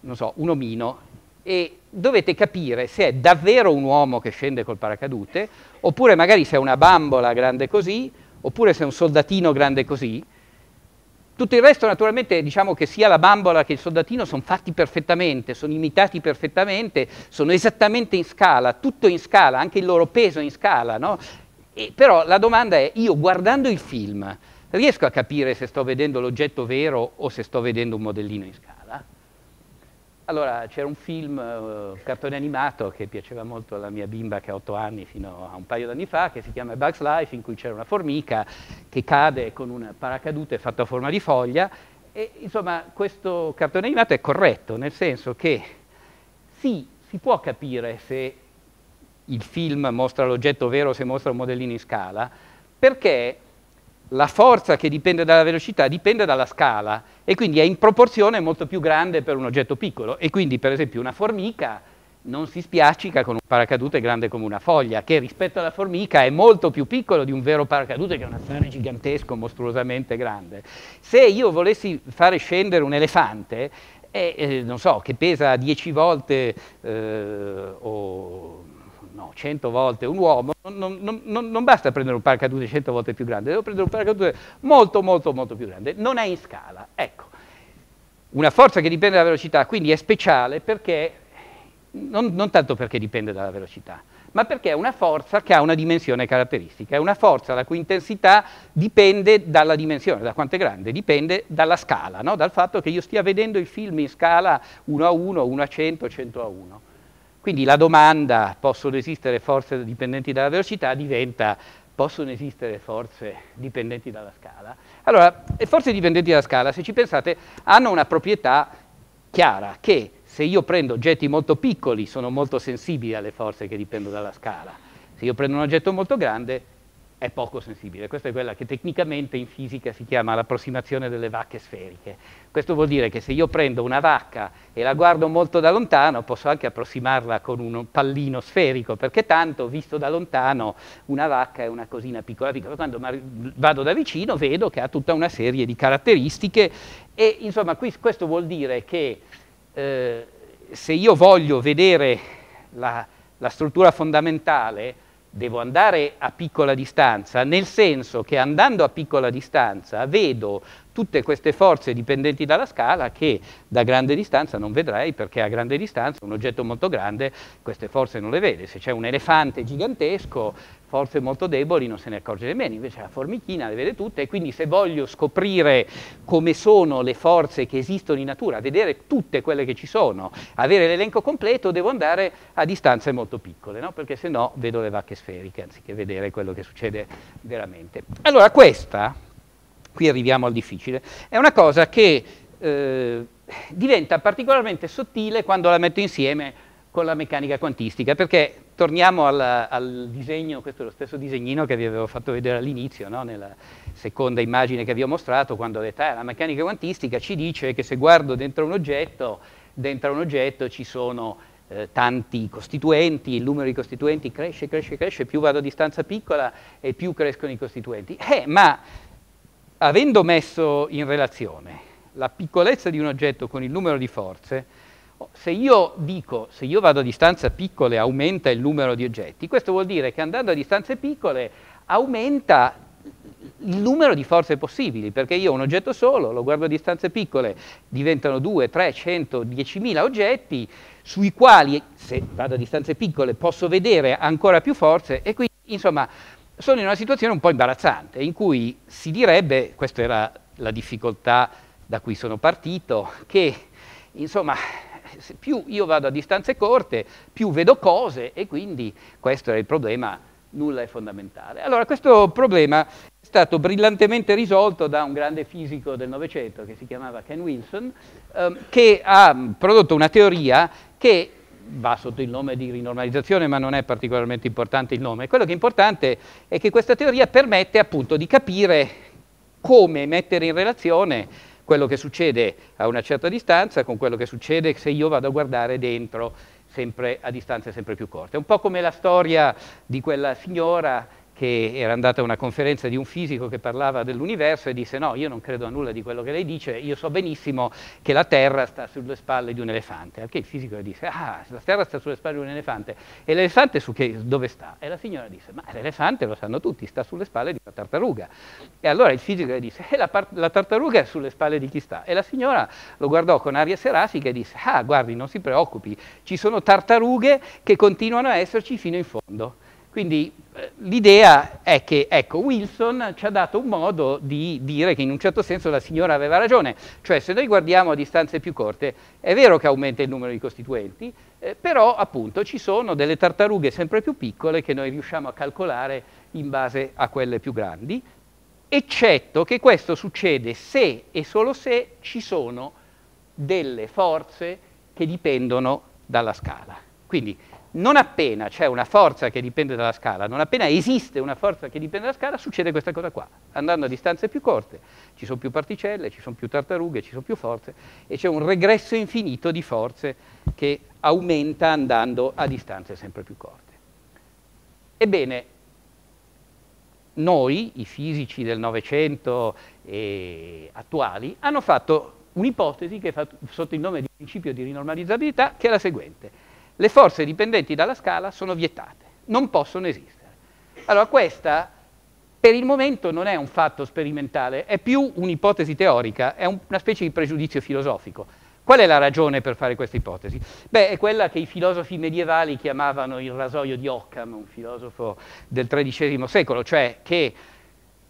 non so, un omino, e dovete capire se è davvero un uomo che scende col paracadute, oppure magari se è una bambola grande così, oppure se è un soldatino grande così, tutto il resto naturalmente diciamo che sia la bambola che il soldatino sono fatti perfettamente, sono imitati perfettamente, sono esattamente in scala, tutto in scala, anche il loro peso in scala. No? E, però la domanda è, io guardando il film riesco a capire se sto vedendo l'oggetto vero o se sto vedendo un modellino in scala? Allora, c'era un film, un eh, cartone animato che piaceva molto alla mia bimba che ha otto anni fino a un paio d'anni fa, che si chiama Bugs Life, in cui c'era una formica che cade con un paracadute fatto a forma di foglia. E, insomma, questo cartone animato è corretto, nel senso che sì, si può capire se il film mostra l'oggetto vero, o se mostra un modellino in scala, perché la forza che dipende dalla velocità dipende dalla scala e quindi è in proporzione molto più grande per un oggetto piccolo e quindi per esempio una formica non si spiaccica con un paracadute grande come una foglia, che rispetto alla formica è molto più piccolo di un vero paracadute che è un affare gigantesco, mostruosamente grande. Se io volessi fare scendere un elefante, eh, eh, non so, che pesa 10 volte eh, o no, 100 volte un uomo, non, non, non, non basta prendere un paracadute 100 volte più grande, devo prendere un paracadute molto, molto, molto più grande. Non è in scala, ecco. Una forza che dipende dalla velocità, quindi è speciale perché, non tanto perché dipende dalla velocità, ma perché è una forza che ha una dimensione caratteristica, è una forza la cui intensità dipende dalla dimensione, da quanto è grande, dipende dalla scala, no? dal fatto che io stia vedendo i film in scala 1 a 1, 1 a 100, 100 a 1. Quindi la domanda, possono esistere forze dipendenti dalla velocità, diventa possono esistere forze dipendenti dalla scala? Allora, le forze dipendenti dalla scala, se ci pensate, hanno una proprietà chiara, che se io prendo oggetti molto piccoli sono molto sensibili alle forze che dipendono dalla scala, se io prendo un oggetto molto grande è poco sensibile. Questa è quella che tecnicamente in fisica si chiama l'approssimazione delle vacche sferiche. Questo vuol dire che se io prendo una vacca e la guardo molto da lontano, posso anche approssimarla con un pallino sferico, perché tanto, visto da lontano, una vacca è una cosina piccola piccola. Quando vado da vicino vedo che ha tutta una serie di caratteristiche e insomma qui, questo vuol dire che eh, se io voglio vedere la, la struttura fondamentale, devo andare a piccola distanza, nel senso che andando a piccola distanza vedo tutte queste forze dipendenti dalla scala che da grande distanza non vedrei perché a grande distanza un oggetto molto grande queste forze non le vede, se c'è un elefante gigantesco forze molto deboli non se ne accorge nemmeno, invece la formichina le vede tutte e quindi se voglio scoprire come sono le forze che esistono in natura, vedere tutte quelle che ci sono, avere l'elenco completo, devo andare a distanze molto piccole, no? perché se no vedo le vacche sferiche anziché vedere quello che succede veramente. Allora questa qui arriviamo al difficile, è una cosa che eh, diventa particolarmente sottile quando la metto insieme con la meccanica quantistica, perché torniamo alla, al disegno, questo è lo stesso disegnino che vi avevo fatto vedere all'inizio, no? nella seconda immagine che vi ho mostrato, quando ho detto ah, la meccanica quantistica ci dice che se guardo dentro un oggetto, dentro un oggetto ci sono eh, tanti costituenti, il numero di costituenti cresce, cresce, cresce, più vado a distanza piccola e più crescono i costituenti. Eh, ma avendo messo in relazione la piccolezza di un oggetto con il numero di forze, oh, se io dico, se io vado a distanze piccole aumenta il numero di oggetti, questo vuol dire che andando a distanze piccole aumenta il numero di forze possibili, perché io ho un oggetto solo, lo guardo a distanze piccole, diventano 2, 3, 100, 10.000 oggetti, sui quali, se vado a distanze piccole, posso vedere ancora più forze e quindi, insomma, sono in una situazione un po' imbarazzante, in cui si direbbe, questa era la difficoltà da cui sono partito, che insomma più io vado a distanze corte, più vedo cose e quindi questo era il problema, nulla è fondamentale. Allora questo problema è stato brillantemente risolto da un grande fisico del Novecento che si chiamava Ken Wilson, ehm, che ha prodotto una teoria che va sotto il nome di rinormalizzazione, ma non è particolarmente importante il nome. Quello che è importante è che questa teoria permette appunto di capire come mettere in relazione quello che succede a una certa distanza con quello che succede se io vado a guardare dentro sempre a distanze sempre più corte. È un po' come la storia di quella signora che era andata a una conferenza di un fisico che parlava dell'universo e disse no, io non credo a nulla di quello che lei dice, io so benissimo che la Terra sta sulle spalle di un elefante. Anche il fisico le disse ah, la Terra sta sulle spalle di un elefante e l'elefante che, dove sta? E la signora disse ma l'elefante lo sanno tutti, sta sulle spalle di una tartaruga. E allora il fisico le disse e eh, la, la tartaruga è sulle spalle di chi sta? E la signora lo guardò con aria serafica e disse ah, guardi, non si preoccupi, ci sono tartarughe che continuano a esserci fino in fondo. Quindi eh, l'idea è che ecco, Wilson ci ha dato un modo di dire che in un certo senso la signora aveva ragione, cioè se noi guardiamo a distanze più corte è vero che aumenta il numero di costituenti, eh, però appunto ci sono delle tartarughe sempre più piccole che noi riusciamo a calcolare in base a quelle più grandi, eccetto che questo succede se e solo se ci sono delle forze che dipendono dalla scala. Quindi non appena c'è una forza che dipende dalla scala, non appena esiste una forza che dipende dalla scala, succede questa cosa qua. Andando a distanze più corte ci sono più particelle, ci sono più tartarughe, ci sono più forze e c'è un regresso infinito di forze che aumenta andando a distanze sempre più corte. Ebbene, noi, i fisici del Novecento attuali, hanno fatto un'ipotesi che è fatto, sotto il nome di principio di rinormalizzabilità, che è la seguente le forze dipendenti dalla scala sono vietate, non possono esistere. Allora questa per il momento non è un fatto sperimentale, è più un'ipotesi teorica, è un, una specie di pregiudizio filosofico. Qual è la ragione per fare questa ipotesi? Beh, è quella che i filosofi medievali chiamavano il rasoio di Occam, un filosofo del XIII secolo, cioè che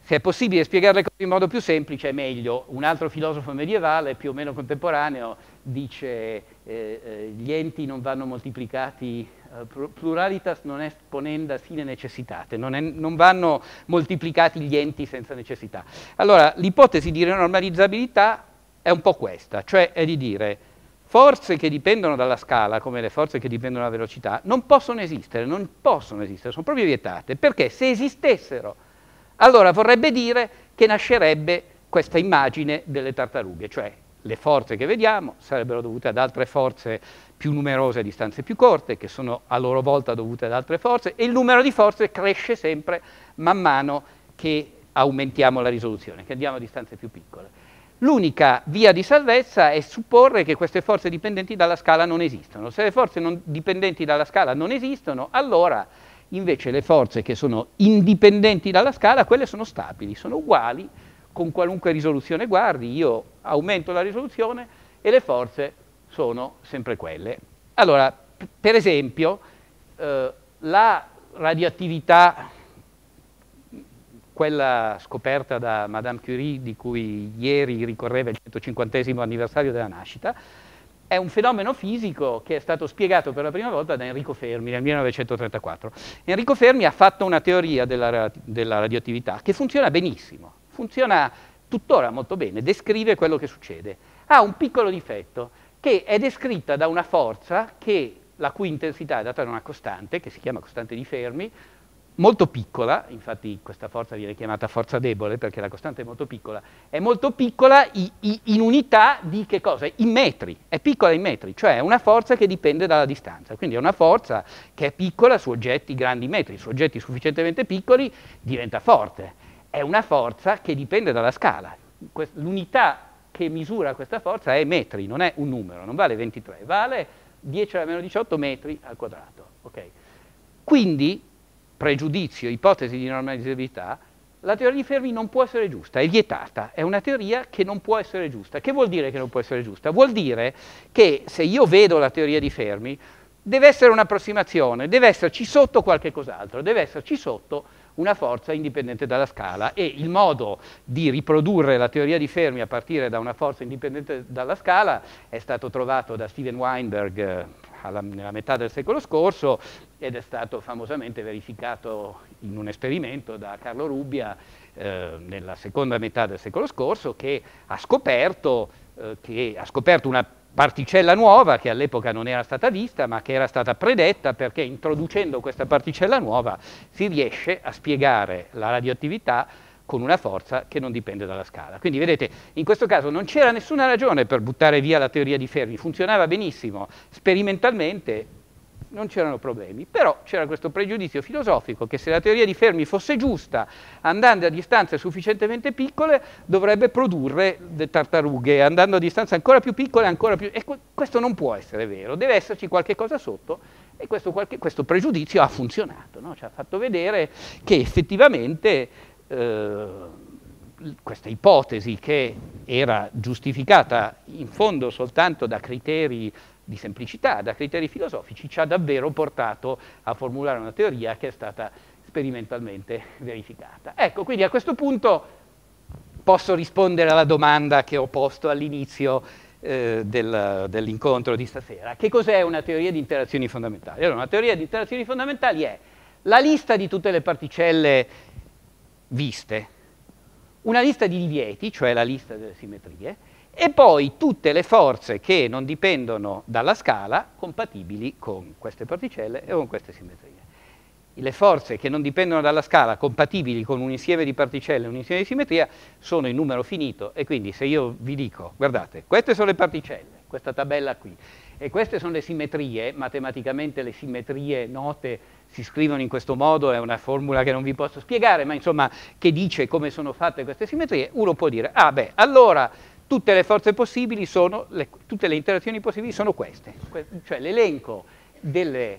se è possibile spiegare le cose in modo più semplice è meglio. Un altro filosofo medievale, più o meno contemporaneo, dice eh, eh gli enti non vanno moltiplicati, eh, pluralitas non è ponenda sine necessitate, non, è, non vanno moltiplicati gli enti senza necessità. Allora, l'ipotesi di renormalizzabilità è un po' questa, cioè è di dire forze che dipendono dalla scala, come le forze che dipendono dalla velocità, non possono esistere, non possono esistere, sono proprio vietate, perché se esistessero allora vorrebbe dire che nascerebbe questa immagine delle tartarughe, cioè le forze che vediamo sarebbero dovute ad altre forze più numerose a distanze più corte, che sono a loro volta dovute ad altre forze, e il numero di forze cresce sempre man mano che aumentiamo la risoluzione, che andiamo a distanze più piccole. L'unica via di salvezza è supporre che queste forze dipendenti dalla scala non esistono. Se le forze dipendenti dalla scala non esistono, allora Invece le forze che sono indipendenti dalla scala, quelle sono stabili, sono uguali con qualunque risoluzione guardi, io aumento la risoluzione e le forze sono sempre quelle. Allora, per esempio, eh, la radioattività, quella scoperta da Madame Curie, di cui ieri ricorreva il 150 anniversario della nascita, è un fenomeno fisico che è stato spiegato per la prima volta da Enrico Fermi nel 1934. Enrico Fermi ha fatto una teoria della, della radioattività che funziona benissimo, funziona tuttora molto bene, descrive quello che succede. Ha un piccolo difetto, che è descritta da una forza che, la cui intensità è data da una costante, che si chiama costante di Fermi, molto piccola, infatti questa forza viene chiamata forza debole perché la costante è molto piccola, è molto piccola in unità di che cosa? In metri, è piccola in metri, cioè è una forza che dipende dalla distanza, quindi è una forza che è piccola su oggetti grandi metri, su oggetti sufficientemente piccoli diventa forte, è una forza che dipende dalla scala, l'unità che misura questa forza è metri, non è un numero, non vale 23, vale 10 alla meno 18 metri al quadrato. Okay? Quindi pregiudizio, ipotesi di normalizzabilità, la teoria di Fermi non può essere giusta, è vietata, è una teoria che non può essere giusta. Che vuol dire che non può essere giusta? Vuol dire che se io vedo la teoria di Fermi, deve essere un'approssimazione, deve esserci sotto qualche cos'altro, deve esserci sotto una forza indipendente dalla scala e il modo di riprodurre la teoria di Fermi a partire da una forza indipendente dalla scala è stato trovato da Steven Weinberg eh, alla, nella metà del secolo scorso ed è stato famosamente verificato in un esperimento da Carlo Rubbia eh, nella seconda metà del secolo scorso che ha scoperto, eh, che ha scoperto una particella nuova che all'epoca non era stata vista ma che era stata predetta perché introducendo questa particella nuova si riesce a spiegare la radioattività con una forza che non dipende dalla scala. Quindi vedete, in questo caso non c'era nessuna ragione per buttare via la teoria di Fermi, funzionava benissimo, sperimentalmente non c'erano problemi, però c'era questo pregiudizio filosofico che se la teoria di Fermi fosse giusta, andando a distanze sufficientemente piccole, dovrebbe produrre tartarughe, andando a distanze ancora più piccole, ancora più... E questo non può essere vero, deve esserci qualche cosa sotto e questo, qualche, questo pregiudizio ha funzionato, no? ci ha fatto vedere che effettivamente eh, questa ipotesi che era giustificata in fondo soltanto da criteri di semplicità, da criteri filosofici, ci ha davvero portato a formulare una teoria che è stata sperimentalmente verificata. Ecco, quindi a questo punto posso rispondere alla domanda che ho posto all'inizio eh, del, dell'incontro di stasera. Che cos'è una teoria di interazioni fondamentali? Allora, una teoria di interazioni fondamentali è la lista di tutte le particelle viste. Una lista di divieti, cioè la lista delle simmetrie, e poi tutte le forze che non dipendono dalla scala compatibili con queste particelle e con queste simmetrie. Le forze che non dipendono dalla scala compatibili con un insieme di particelle e un insieme di simmetria sono in numero finito e quindi se io vi dico, guardate, queste sono le particelle, questa tabella qui, e queste sono le simmetrie, matematicamente le simmetrie note si scrivono in questo modo, è una formula che non vi posso spiegare, ma insomma che dice come sono fatte queste simmetrie, uno può dire, ah beh, allora tutte le forze possibili sono, le, tutte le interazioni possibili sono queste, cioè l'elenco delle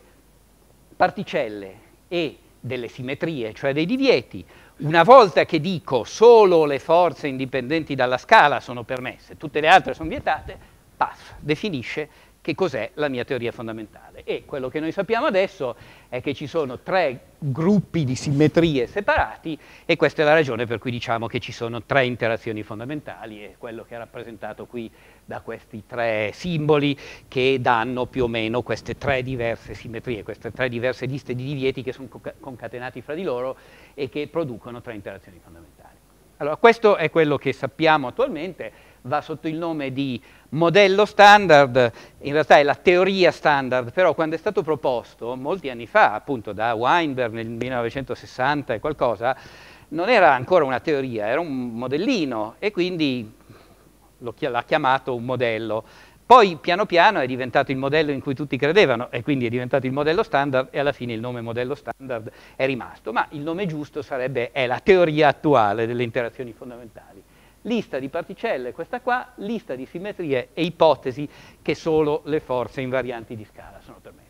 particelle e delle simmetrie, cioè dei divieti, una volta che dico solo le forze indipendenti dalla scala sono permesse, tutte le altre sono vietate, passa, definisce che cos'è la mia teoria fondamentale. E quello che noi sappiamo adesso è che ci sono tre gruppi di simmetrie separati e questa è la ragione per cui diciamo che ci sono tre interazioni fondamentali e quello che è rappresentato qui da questi tre simboli che danno più o meno queste tre diverse simmetrie, queste tre diverse liste di divieti che sono concatenati fra di loro e che producono tre interazioni fondamentali. Allora questo è quello che sappiamo attualmente va sotto il nome di modello standard, in realtà è la teoria standard, però quando è stato proposto, molti anni fa, appunto da Weinberg nel 1960 e qualcosa, non era ancora una teoria, era un modellino e quindi l'ha chiamato un modello. Poi piano piano è diventato il modello in cui tutti credevano e quindi è diventato il modello standard e alla fine il nome modello standard è rimasto, ma il nome giusto sarebbe è la teoria attuale delle interazioni fondamentali lista di particelle questa qua, lista di simmetrie e ipotesi che solo le forze invarianti di scala sono permesse.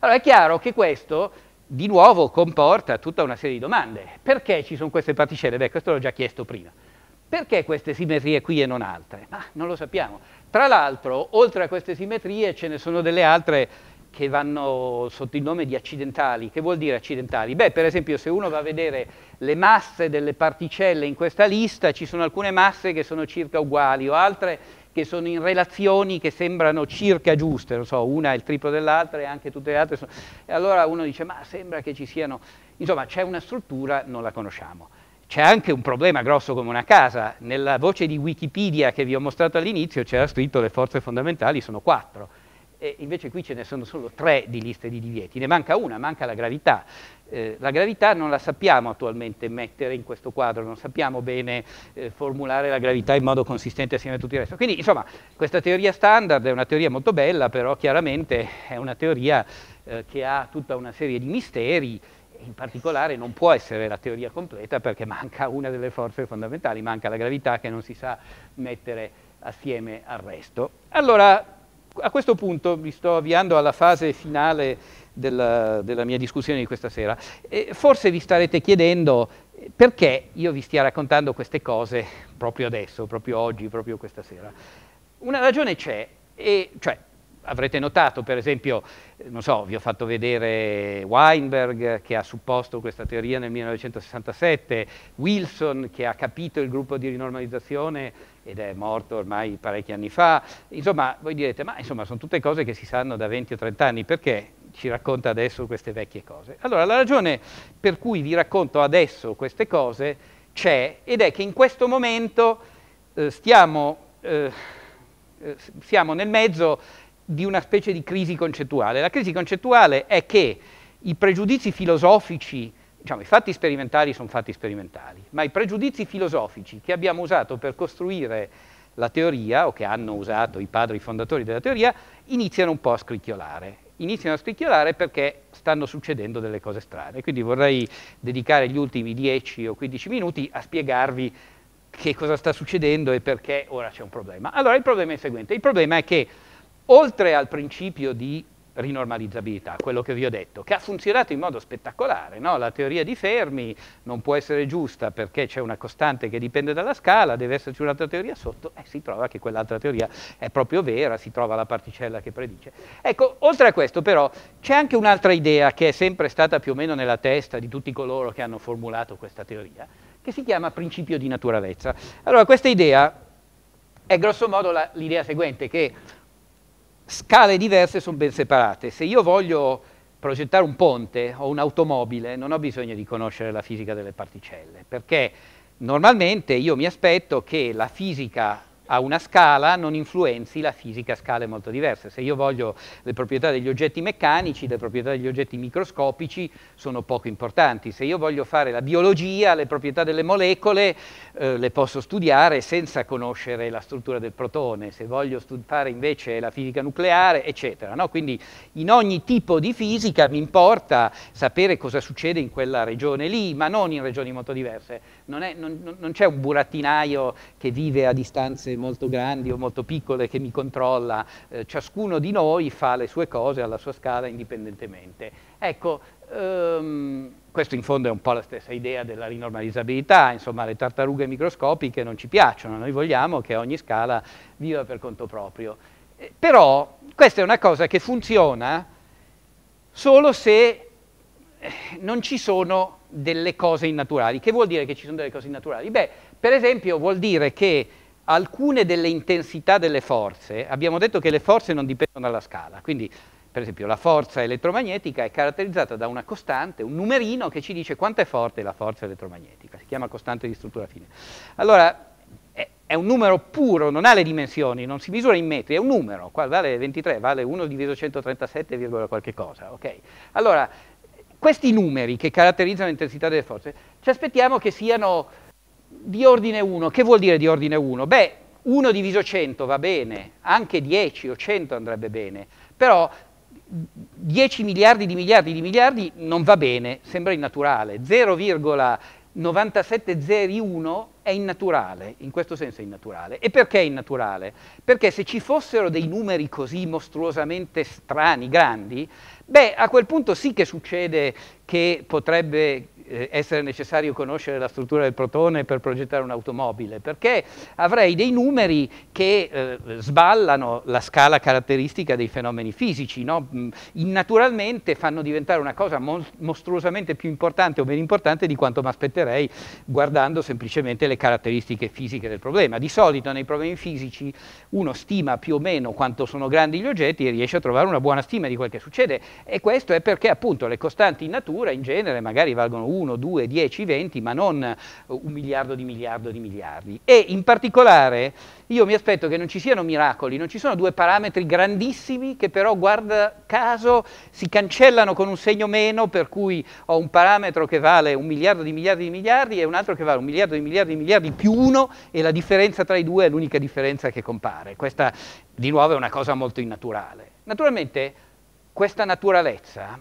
Allora è chiaro che questo di nuovo comporta tutta una serie di domande. Perché ci sono queste particelle? Beh, questo l'ho già chiesto prima. Perché queste simmetrie qui e non altre? Ma non lo sappiamo. Tra l'altro, oltre a queste simmetrie ce ne sono delle altre che vanno sotto il nome di accidentali. Che vuol dire accidentali? Beh, per esempio, se uno va a vedere le masse delle particelle in questa lista, ci sono alcune masse che sono circa uguali o altre che sono in relazioni che sembrano circa giuste, non so, una è il triplo dell'altra e anche tutte le altre sono... E allora uno dice, ma sembra che ci siano... Insomma, c'è una struttura, non la conosciamo. C'è anche un problema grosso come una casa. Nella voce di Wikipedia che vi ho mostrato all'inizio c'era scritto le forze fondamentali sono quattro e invece qui ce ne sono solo tre di liste di divieti, ne manca una, manca la gravità. Eh, la gravità non la sappiamo attualmente mettere in questo quadro, non sappiamo bene eh, formulare la gravità in modo consistente assieme a tutto il resto. Quindi insomma questa teoria standard è una teoria molto bella, però chiaramente è una teoria eh, che ha tutta una serie di misteri, in particolare non può essere la teoria completa perché manca una delle forze fondamentali, manca la gravità che non si sa mettere assieme al resto. Allora, a questo punto mi sto avviando alla fase finale della, della mia discussione di questa sera. E forse vi starete chiedendo eh, perché io vi stia raccontando queste cose proprio adesso, proprio oggi, proprio questa sera. Una ragione c'è, e cioè avrete notato, per esempio, eh, non so, vi ho fatto vedere Weinberg che ha supposto questa teoria nel 1967, Wilson che ha capito il gruppo di rinormalizzazione ed è morto ormai parecchi anni fa. Insomma, voi direte, ma insomma, sono tutte cose che si sanno da 20 o 30 anni, perché ci racconta adesso queste vecchie cose? Allora, la ragione per cui vi racconto adesso queste cose c'è ed è che in questo momento eh, stiamo, eh, eh siamo nel mezzo di una specie di crisi concettuale. La crisi concettuale è che i pregiudizi filosofici diciamo, i fatti sperimentali sono fatti sperimentali, ma i pregiudizi filosofici che abbiamo usato per costruire la teoria, o che hanno usato i padri fondatori della teoria, iniziano un po' a scricchiolare. Iniziano a scricchiolare perché stanno succedendo delle cose strane. Quindi vorrei dedicare gli ultimi 10 o 15 minuti a spiegarvi che cosa sta succedendo e perché ora c'è un problema. Allora il problema è il seguente, il problema è che oltre al principio di rinormalizzabilità, quello che vi ho detto, che ha funzionato in modo spettacolare, no? la teoria di Fermi non può essere giusta perché c'è una costante che dipende dalla scala, deve esserci un'altra teoria sotto e eh, si trova che quell'altra teoria è proprio vera, si trova la particella che predice. Ecco, oltre a questo però c'è anche un'altra idea che è sempre stata più o meno nella testa di tutti coloro che hanno formulato questa teoria, che si chiama principio di naturalezza. Allora questa idea è grossomodo l'idea seguente che scale diverse sono ben separate. Se io voglio progettare un ponte o un'automobile non ho bisogno di conoscere la fisica delle particelle, perché normalmente io mi aspetto che la fisica a una scala non influenzi la fisica a scale molto diverse. Se io voglio le proprietà degli oggetti meccanici, le proprietà degli oggetti microscopici sono poco importanti. Se io voglio fare la biologia, le proprietà delle molecole eh, le posso studiare senza conoscere la struttura del protone. Se voglio fare invece la fisica nucleare, eccetera. No? Quindi in ogni tipo di fisica mi importa sapere cosa succede in quella regione lì, ma non in regioni molto diverse non, è, non, non, c'è un burattinaio che vive a distanze molto grandi o molto piccole che mi controlla, eh, ciascuno di noi fa le sue cose alla sua scala indipendentemente. Ecco, ehm, questo in fondo è un po' la stessa idea della rinormalizzabilità, insomma le tartarughe microscopiche non ci piacciono, noi vogliamo che ogni scala viva per conto proprio. Eh, però questa è una cosa che funziona solo se eh, non ci sono delle cose innaturali. Che vuol dire che ci sono delle cose innaturali? Beh, per esempio vuol dire che alcune delle intensità delle forze, abbiamo detto che le forze non dipendono dalla scala, quindi per esempio la forza elettromagnetica è caratterizzata da una costante, un numerino che ci dice quanto è forte la forza elettromagnetica, si chiama costante di struttura fine. Allora, è un numero puro, non ha le dimensioni, non si misura in metri, è un numero, qua vale 23, vale 1 diviso 137, qualche cosa, ok? Allora, questi numeri che caratterizzano l'intensità delle forze, ci aspettiamo che siano di ordine 1. Che vuol dire di ordine 1? Beh, 1 diviso 100 va bene, anche 10 o 100 andrebbe bene, però 10 miliardi di miliardi di miliardi non va bene, sembra innaturale. 0,9701 è innaturale, in questo senso è innaturale. E perché è innaturale? Perché se ci fossero dei numeri così mostruosamente strani, grandi, Beh, a quel punto sì che succede che potrebbe eh, essere necessario conoscere la struttura del protone per progettare un'automobile, perché avrei dei numeri che eh, sballano la scala caratteristica dei fenomeni fisici, no? Mm, naturalmente fanno diventare una cosa mostruosamente più importante o meno importante di quanto mi aspetterei guardando semplicemente le caratteristiche fisiche del problema. Di solito nei problemi fisici uno stima più o meno quanto sono grandi gli oggetti e riesce a trovare una buona stima di quel che succede e questo è perché appunto le costanti in natura in genere magari valgono 1, 1, 2, 10, 20, ma non eh, un miliardo di miliardo di miliardi. E in particolare io mi aspetto che non ci siano miracoli, non ci sono due parametri grandissimi che però, guarda caso, si cancellano con un segno meno, per cui ho un parametro che vale un miliardo di miliardi di miliardi e un altro che vale un miliardo di miliardi di miliardi più uno e la differenza tra i due è l'unica differenza che compare. Questa di nuovo è una cosa molto innaturale. Naturalmente questa naturalezza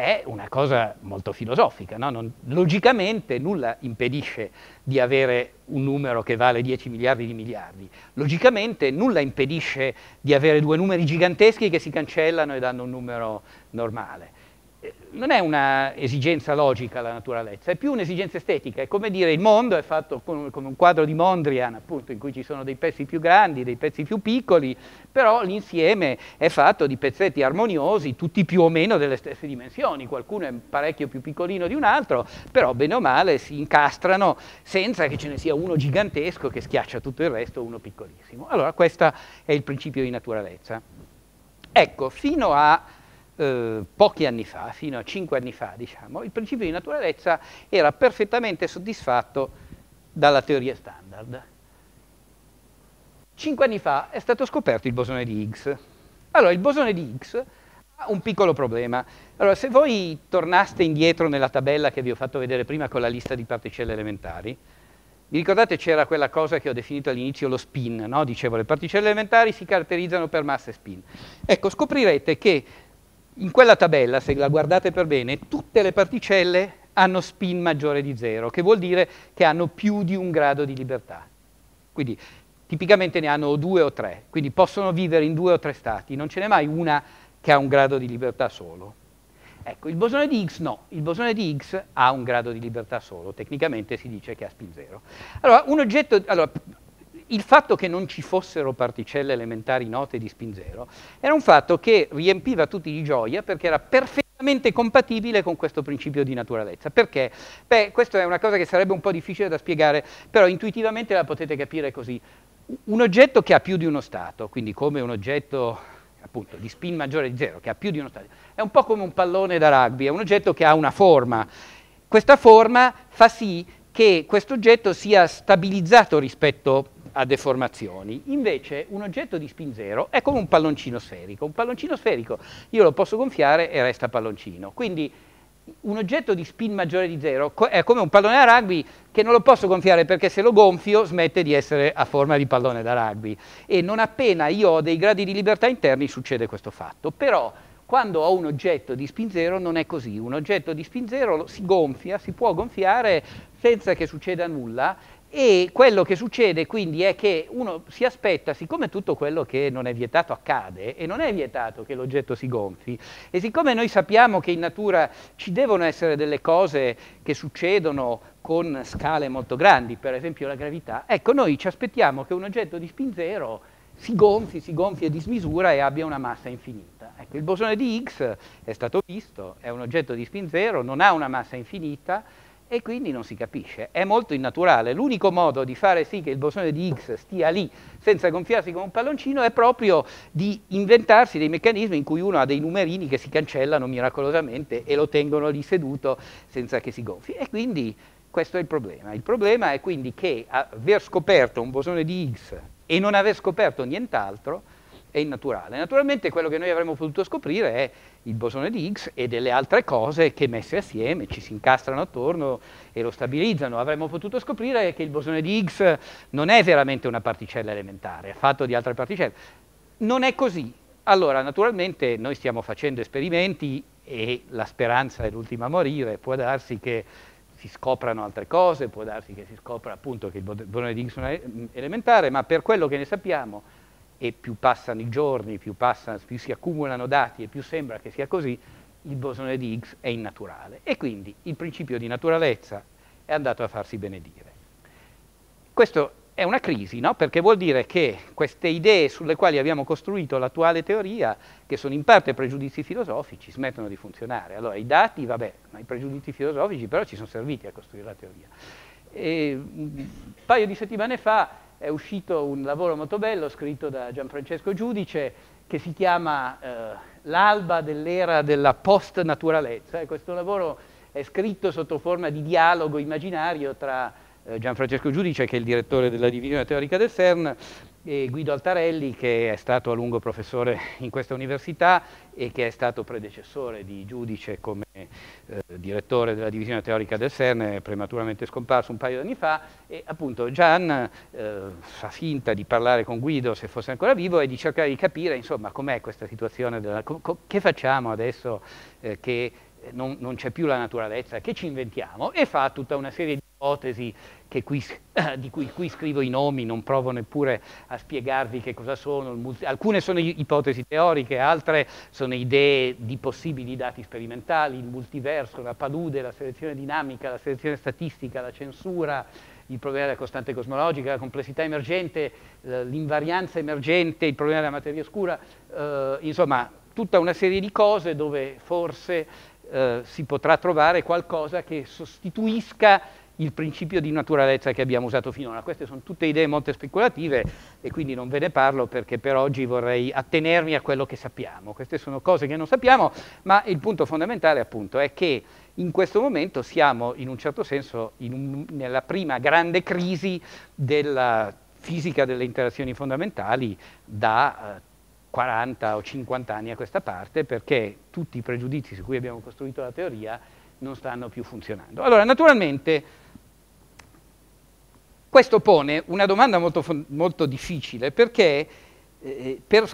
è una cosa molto filosofica. No? Non, logicamente nulla impedisce di avere un numero che vale 10 miliardi di miliardi. Logicamente nulla impedisce di avere due numeri giganteschi che si cancellano e danno un numero normale non è un'esigenza logica la naturalezza, è più un'esigenza estetica, è come dire il mondo è fatto come un quadro di Mondrian, appunto, in cui ci sono dei pezzi più grandi, dei pezzi più piccoli, però l'insieme è fatto di pezzetti armoniosi, tutti più o meno delle stesse dimensioni, qualcuno è parecchio più piccolino di un altro, però bene o male si incastrano senza che ce ne sia uno gigantesco che schiaccia tutto il resto, uno piccolissimo. Allora questo è il principio di naturalezza. Ecco, fino a eh, pochi anni fa, fino a cinque anni fa, diciamo, il principio di naturalezza era perfettamente soddisfatto dalla teoria standard. Cinque anni fa è stato scoperto il bosone di Higgs. Allora, il bosone di Higgs ha un piccolo problema. Allora, se voi tornaste indietro nella tabella che vi ho fatto vedere prima con la lista di particelle elementari, vi ricordate c'era quella cosa che ho definito all'inizio lo spin, no? Dicevo, le particelle elementari si caratterizzano per massa e spin. Ecco, scoprirete che in quella tabella, se la guardate per bene, tutte le particelle hanno spin maggiore di zero, che vuol dire che hanno più di un grado di libertà. Quindi tipicamente ne hanno due o tre, quindi possono vivere in due o tre stati, non ce n'è mai una che ha un grado di libertà solo. Ecco, il bosone di Higgs no, il bosone di Higgs ha un grado di libertà solo, tecnicamente si dice che ha spin zero. Allora, un oggetto, allora, il fatto che non ci fossero particelle elementari note di spin zero era un fatto che riempiva tutti di gioia perché era perfettamente compatibile con questo principio di naturalezza. Perché? Beh, questa è una cosa che sarebbe un po' difficile da spiegare, però intuitivamente la potete capire così. Un oggetto che ha più di uno stato, quindi come un oggetto appunto di spin maggiore di zero, che ha più di uno stato, è un po' come un pallone da rugby, è un oggetto che ha una forma. Questa forma fa sì che questo oggetto sia stabilizzato rispetto a deformazioni. Invece un oggetto di spin zero è come un palloncino sferico. Un palloncino sferico io lo posso gonfiare e resta palloncino. Quindi un oggetto di spin maggiore di zero è come un pallone da rugby che non lo posso gonfiare perché se lo gonfio smette di essere a forma di pallone da rugby. E non appena io ho dei gradi di libertà interni succede questo fatto. Però quando ho un oggetto di spin zero non è così, un oggetto di spin zero si gonfia, si può gonfiare senza che succeda nulla e quello che succede quindi è che uno si aspetta, siccome tutto quello che non è vietato accade, e non è vietato che l'oggetto si gonfi, e siccome noi sappiamo che in natura ci devono essere delle cose che succedono con scale molto grandi, per esempio la gravità, ecco noi ci aspettiamo che un oggetto di spin zero si gonfi, si gonfi a dismisura e abbia una massa infinita. Ecco, il bosone di Higgs è stato visto, è un oggetto di spin zero, non ha una massa infinita, e quindi non si capisce, è molto innaturale. L'unico modo di fare sì che il bosone di Higgs stia lì senza gonfiarsi come un palloncino è proprio di inventarsi dei meccanismi in cui uno ha dei numerini che si cancellano miracolosamente e lo tengono lì seduto senza che si gonfi. E quindi questo è il problema. Il problema è quindi che aver scoperto un bosone di Higgs e non aver scoperto nient'altro è innaturale. Naturalmente quello che noi avremmo potuto scoprire è il bosone di Higgs e delle altre cose che messe assieme ci si incastrano attorno e lo stabilizzano. Avremmo potuto scoprire che il bosone di Higgs non è veramente una particella elementare, è fatto di altre particelle. Non è così. Allora, naturalmente noi stiamo facendo esperimenti e la speranza è l'ultima a morire, può darsi che si scoprano altre cose, può darsi che si scopra appunto che il bosone di Higgs è mm, elementare, ma per quello che ne sappiamo e più passano i giorni, più, passano, più si accumulano dati e più sembra che sia così, il bosone di Higgs è innaturale e quindi il principio di naturalezza è andato a farsi benedire. Questo è una crisi, no? perché vuol dire che queste idee sulle quali abbiamo costruito l'attuale teoria, che sono in parte pregiudizi filosofici, smettono di funzionare. Allora i dati, vabbè, ma i pregiudizi filosofici però ci sono serviti a costruire la teoria. E, un paio di settimane fa è uscito un lavoro molto bello scritto da Gianfrancesco Giudice che si chiama eh, L'alba dell'era della post-naturalezza e questo lavoro è scritto sotto forma di dialogo immaginario tra eh, Gianfrancesco Giudice, che è il direttore della divisione teorica del CERN, e Guido Altarelli che è stato a lungo professore in questa università e che è stato predecessore di giudice come eh, direttore della divisione teorica del CERN, prematuramente scomparso un paio di anni fa e appunto Gian eh, fa finta di parlare con Guido se fosse ancora vivo e di cercare di capire insomma com'è questa situazione, della, che facciamo adesso eh, che non, non c'è più la naturalezza, che ci inventiamo e fa tutta una serie di ipotesi qui, di cui qui scrivo i nomi, non provo neppure a spiegarvi che cosa sono, alcune sono ipotesi teoriche, altre sono idee di possibili dati sperimentali, il multiverso, la palude, la selezione dinamica, la selezione statistica, la censura, il problema della costante cosmologica, la complessità emergente, l'invarianza emergente, il problema della materia oscura, eh, insomma tutta una serie di cose dove forse eh, si potrà trovare qualcosa che sostituisca il principio di naturalezza che abbiamo usato finora. Queste sono tutte idee molto speculative e quindi non ve ne parlo perché per oggi vorrei attenermi a quello che sappiamo. Queste sono cose che non sappiamo, ma il punto fondamentale appunto è che in questo momento siamo in un certo senso un, nella prima grande crisi della fisica delle interazioni fondamentali da eh, 40 o 50 anni a questa parte perché tutti i pregiudizi su cui abbiamo costruito la teoria non stanno più funzionando. Allora, naturalmente questo pone una domanda molto, molto difficile perché eh, per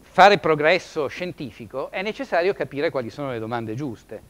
fare progresso scientifico è necessario capire quali sono le domande giuste,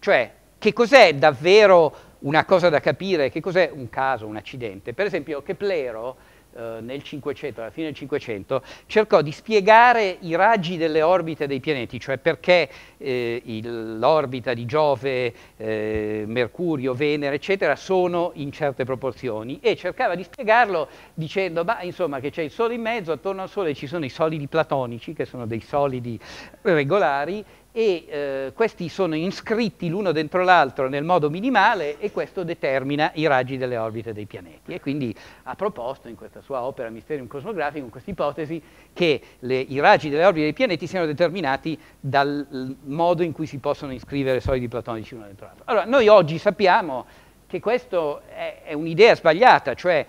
cioè che cos'è davvero una cosa da capire, che cos'è un caso, un accidente. Per esempio Keplero eh, nel 500, alla fine del 500, cercò di spiegare i raggi delle orbite dei pianeti, cioè perché eh, il, l'orbita di Giove, eh, Mercurio, Venere, eccetera, sono in certe proporzioni e cercava di spiegarlo dicendo, ma insomma, che c'è il Sole in mezzo, attorno al Sole ci sono i solidi platonici, che sono dei solidi regolari, e eh, questi sono inscritti l'uno dentro l'altro nel modo minimale e questo determina i raggi delle orbite dei pianeti. E quindi ha proposto in questa sua opera Mysterium Cosmografico, in questa ipotesi, che le, i raggi delle orbite dei pianeti siano determinati dal modo in cui si possono iscrivere solidi platonici l'uno dentro l'altro. Allora, noi oggi sappiamo che questa è, è un'idea sbagliata, cioè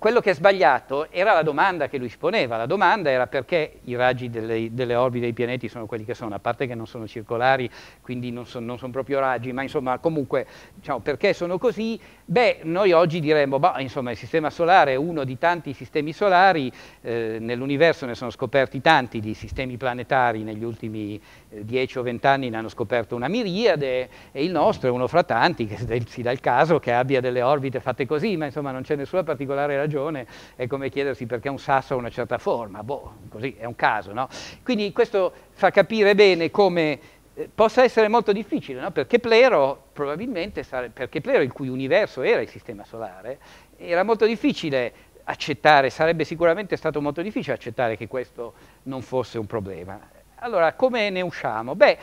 quello che è sbagliato era la domanda che lui si poneva, la domanda era perché i raggi delle, delle orbite dei pianeti sono quelli che sono, a parte che non sono circolari, quindi non sono proprio raggi, ma insomma comunque diciamo, perché sono così? Beh, noi oggi diremmo, bah, insomma il Sistema Solare è uno di tanti sistemi solari, eh, nell'universo ne sono scoperti tanti di sistemi planetari negli ultimi 10 eh, o 20 anni ne hanno scoperto una miriade e il nostro è uno fra tanti, che si dà il caso che abbia delle orbite fatte così, ma insomma non c'è nessuna particolare ragione, è come chiedersi perché un sasso ha una certa forma, boh, così è un caso, no? Quindi questo fa capire bene come eh, possa essere molto difficile, no? perché Plero, probabilmente, perché Plero il cui universo era il Sistema Solare, era molto difficile accettare, sarebbe sicuramente stato molto difficile accettare che questo non fosse un problema. Allora, come ne usciamo? Beh,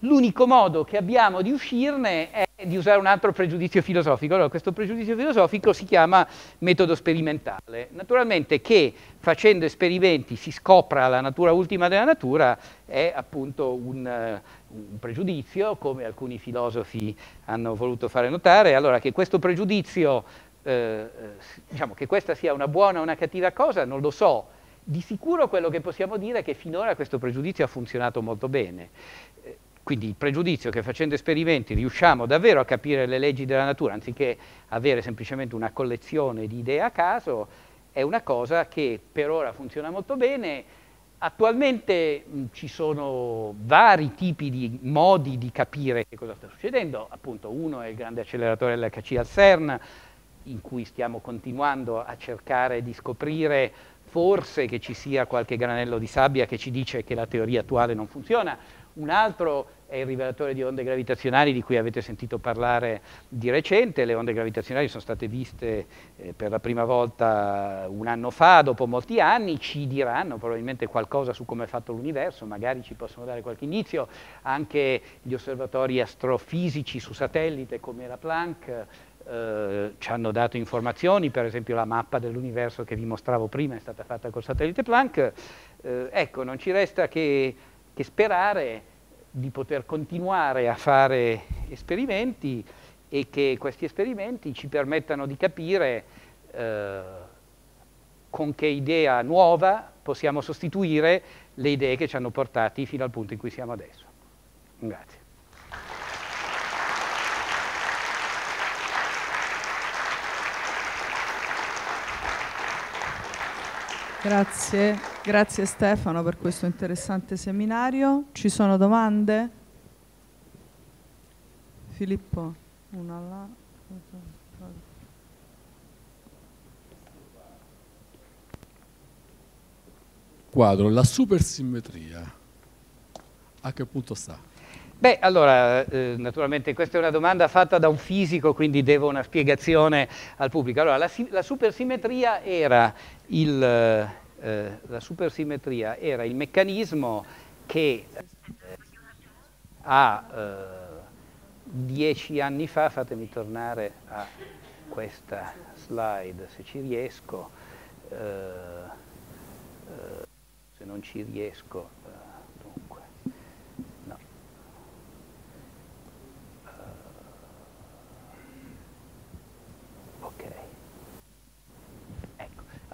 l'unico modo che abbiamo di uscirne è di usare un altro pregiudizio filosofico. Allora, questo pregiudizio filosofico si chiama metodo sperimentale. Naturalmente che facendo esperimenti si scopra la natura ultima della natura è appunto un, eh, un pregiudizio, come alcuni filosofi hanno voluto fare notare. Allora, che questo pregiudizio, eh, eh diciamo che questa sia una buona o una cattiva cosa, non lo so, di sicuro quello che possiamo dire è che finora questo pregiudizio ha funzionato molto bene. Eh, quindi il pregiudizio che facendo esperimenti riusciamo davvero a capire le leggi della natura, anziché avere semplicemente una collezione di idee a caso, è una cosa che per ora funziona molto bene. Attualmente mh, mm, ci sono vari tipi di modi di capire che cosa sta succedendo, appunto uno è il grande acceleratore LHC al CERN, in cui stiamo continuando a cercare di scoprire forse che ci sia qualche granello di sabbia che ci dice che la teoria attuale non funziona. Un altro è il rivelatore di onde gravitazionali di cui avete sentito parlare di recente. Le onde gravitazionali sono state viste eh, per la prima volta un anno fa, dopo molti anni, ci diranno probabilmente qualcosa su come è fatto l'universo, magari ci possono dare qualche inizio. Anche gli osservatori astrofisici su satellite come la Planck eh, ci hanno dato informazioni, per esempio la mappa dell'universo che vi mostravo prima è stata fatta col satellite Planck, eh, ecco, non ci resta che, che, sperare di poter continuare a fare esperimenti e che questi esperimenti ci permettano di capire eh, con che idea nuova possiamo sostituire le idee che ci hanno portati fino al punto in cui siamo adesso. Grazie. Grazie, grazie Stefano per questo interessante seminario. Ci sono domande? Filippo, una là. Quadro, la supersimmetria, a che punto sta? Beh, allora, eh, naturalmente questa è una domanda fatta da un fisico, quindi devo una spiegazione al pubblico. Allora, la, la supersimmetria era il, eh, eh, la supersimmetria era il meccanismo che eh, a eh, dieci anni fa, fatemi tornare a questa slide se ci riesco, eh, eh se non ci riesco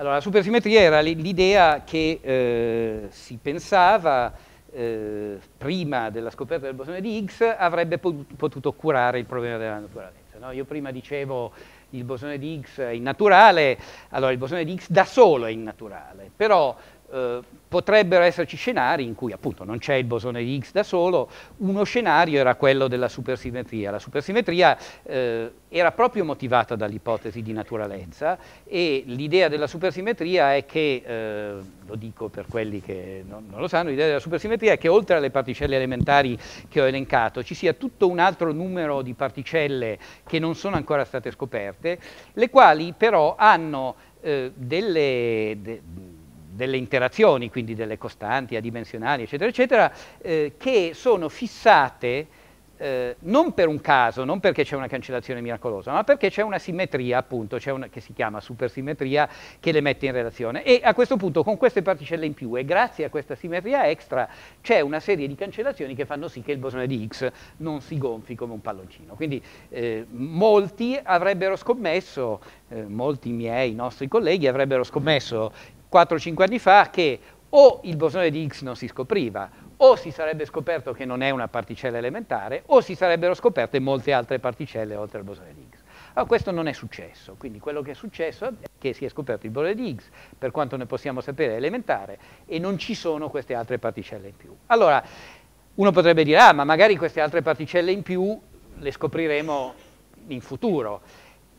Allora, la supersimmetria era l'idea che eh, si pensava eh, prima della scoperta del bosone di Higgs avrebbe potuto curare il problema della naturalezza. No? Io prima dicevo il bosone di Higgs è innaturale, allora il bosone di Higgs da solo è innaturale, però eh, potrebbero esserci scenari in cui appunto non c'è il bosone di Higgs da solo, uno scenario era quello della supersimmetria. La supersimmetria eh, era proprio motivata dall'ipotesi di naturalezza e l'idea della supersimmetria è che, eh, lo dico per quelli che non, non lo sanno, l'idea della supersimmetria è che oltre alle particelle elementari che ho elencato ci sia tutto un altro numero di particelle che non sono ancora state scoperte, le quali però hanno eh, delle... De, delle interazioni, quindi delle costanti adimensionali, eccetera, eccetera, eh, che sono fissate eh, non per un caso, non perché c'è una cancellazione miracolosa, ma perché c'è una simmetria, appunto, c'è una che si chiama supersimmetria che le mette in relazione. E a questo punto, con queste particelle in più e grazie a questa simmetria extra, c'è una serie di cancellazioni che fanno sì che il bosone di Higgs non si gonfi come un palloncino. Quindi eh, molti avrebbero scommesso, eh, molti miei nostri colleghi avrebbero scommesso 4-5 anni fa che o il bosone di Higgs non si scopriva, o si sarebbe scoperto che non è una particella elementare, o si sarebbero scoperte molte altre particelle oltre al bosone di Higgs. Allora, questo non è successo, quindi quello che è successo è che si è scoperto il bosone di Higgs, per quanto ne possiamo sapere è elementare, e non ci sono queste altre particelle in più. Allora, uno potrebbe dire, ah, ma magari queste altre particelle in più le scopriremo in futuro.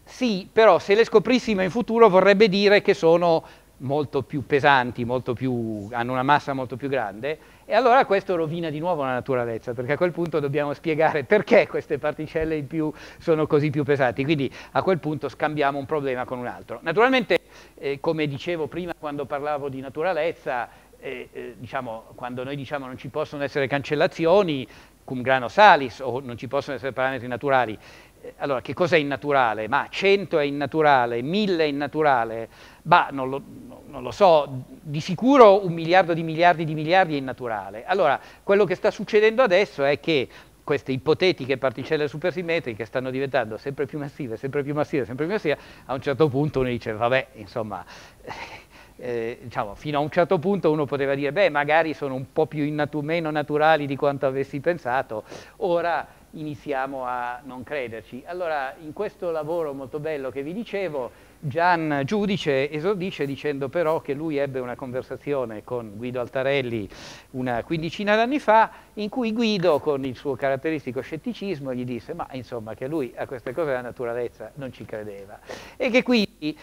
Sì, però se le scoprissimo in futuro vorrebbe dire che sono molto più pesanti, molto più, hanno una massa molto più grande e allora questo rovina di nuovo la naturalezza perché a quel punto dobbiamo spiegare perché queste particelle in più sono così più pesanti, quindi a quel punto scambiamo un problema con un altro. Naturalmente, eh, come dicevo prima quando parlavo di naturalezza, eh, eh, diciamo, quando noi diciamo non ci possono essere cancellazioni, cum grano salis, o non ci possono essere parametri naturali, eh, allora, che cosa è innaturale? Ma 100 è innaturale, 1000 è innaturale, ma non lo, non lo, so, di sicuro un miliardo di miliardi di miliardi è innaturale. Allora, quello che sta succedendo adesso è che queste ipotetiche particelle supersimmetriche stanno diventando sempre più massive, sempre più massive, sempre più massive, a un certo punto uno dice, vabbè, insomma... Eh, diciamo, fino a un certo punto uno poteva dire, beh, magari sono un po' più natu- meno naturali di quanto avessi pensato, ora iniziamo a non crederci. Allora, in questo lavoro molto bello che vi dicevo, Gian Giudice esordisce dicendo però che lui ebbe una conversazione con Guido Altarelli una quindicina d'anni fa, in cui Guido, con il suo caratteristico scetticismo, gli disse ma insomma che lui a queste cose della naturalezza non ci credeva e che quindi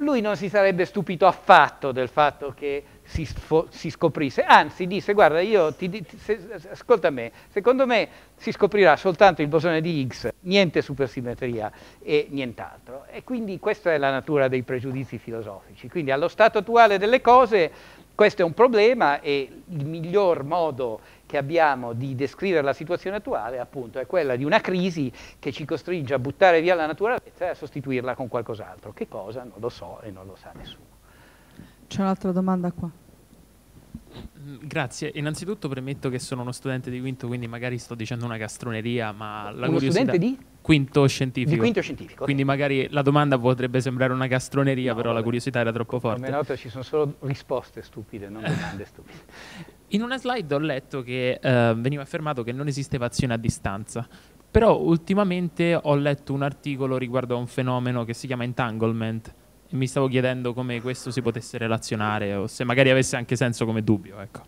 lui non si sarebbe stupito affatto del fatto che si, si scoprisse, anzi disse guarda io ti, ti se, ascolta me, secondo me si scoprirà soltanto il bosone di Higgs, niente supersimmetria e nient'altro e quindi questa è la natura dei pregiudizi filosofici, quindi allo stato attuale delle cose questo è un problema e il miglior modo che abbiamo di descrivere la situazione attuale appunto è quella di una crisi che ci costringe a buttare via la naturalezza e a sostituirla con qualcos'altro. Che cosa? Non lo so e non lo sa nessuno. C'è un'altra domanda qua. Mm, grazie, innanzitutto premetto che sono uno studente di quinto, quindi magari sto dicendo una castroneria, ma la uno curiosità... studente di? Quinto scientifico. Di quinto scientifico. Quindi magari la domanda potrebbe sembrare una castroneria, no, però vabbè. la curiosità era troppo forte. Come noto ci sono solo risposte stupide, non domande stupide. In una slide ho letto che eh, veniva affermato che non esisteva azione a distanza, però ultimamente ho letto un articolo riguardo a un fenomeno che si chiama entanglement e mi stavo chiedendo come questo si potesse relazionare o se magari avesse anche senso come dubbio. Ecco.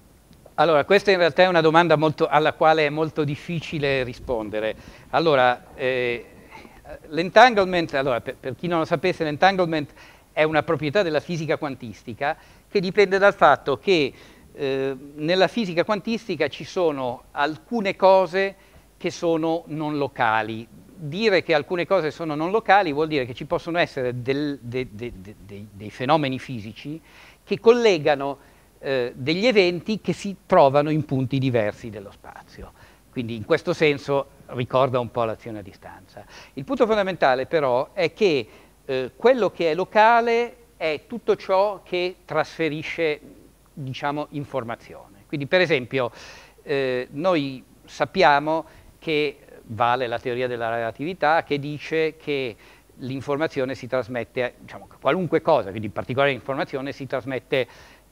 Allora, questa in realtà è una domanda molto, alla quale è molto difficile rispondere. Allora, eh, l'entanglement, allora, per, per chi non lo sapesse, l'entanglement è una proprietà della fisica quantistica che dipende dal fatto che Ehm, nella fisica quantistica ci sono alcune cose che sono non locali. Dire che alcune cose sono non locali vuol dire che ci possono essere del, de, de, de, dei fenomeni fisici che collegano eh, degli eventi che si trovano in punti diversi dello spazio. Quindi in questo senso ricorda un po' l'azione a distanza. Il punto fondamentale però è che eh, quello che è locale è tutto ciò che trasferisce diciamo, informazione. Quindi per esempio eh, noi sappiamo che vale la teoria della relatività che dice che l'informazione si trasmette, diciamo, qualunque cosa, quindi in particolare l'informazione, si trasmette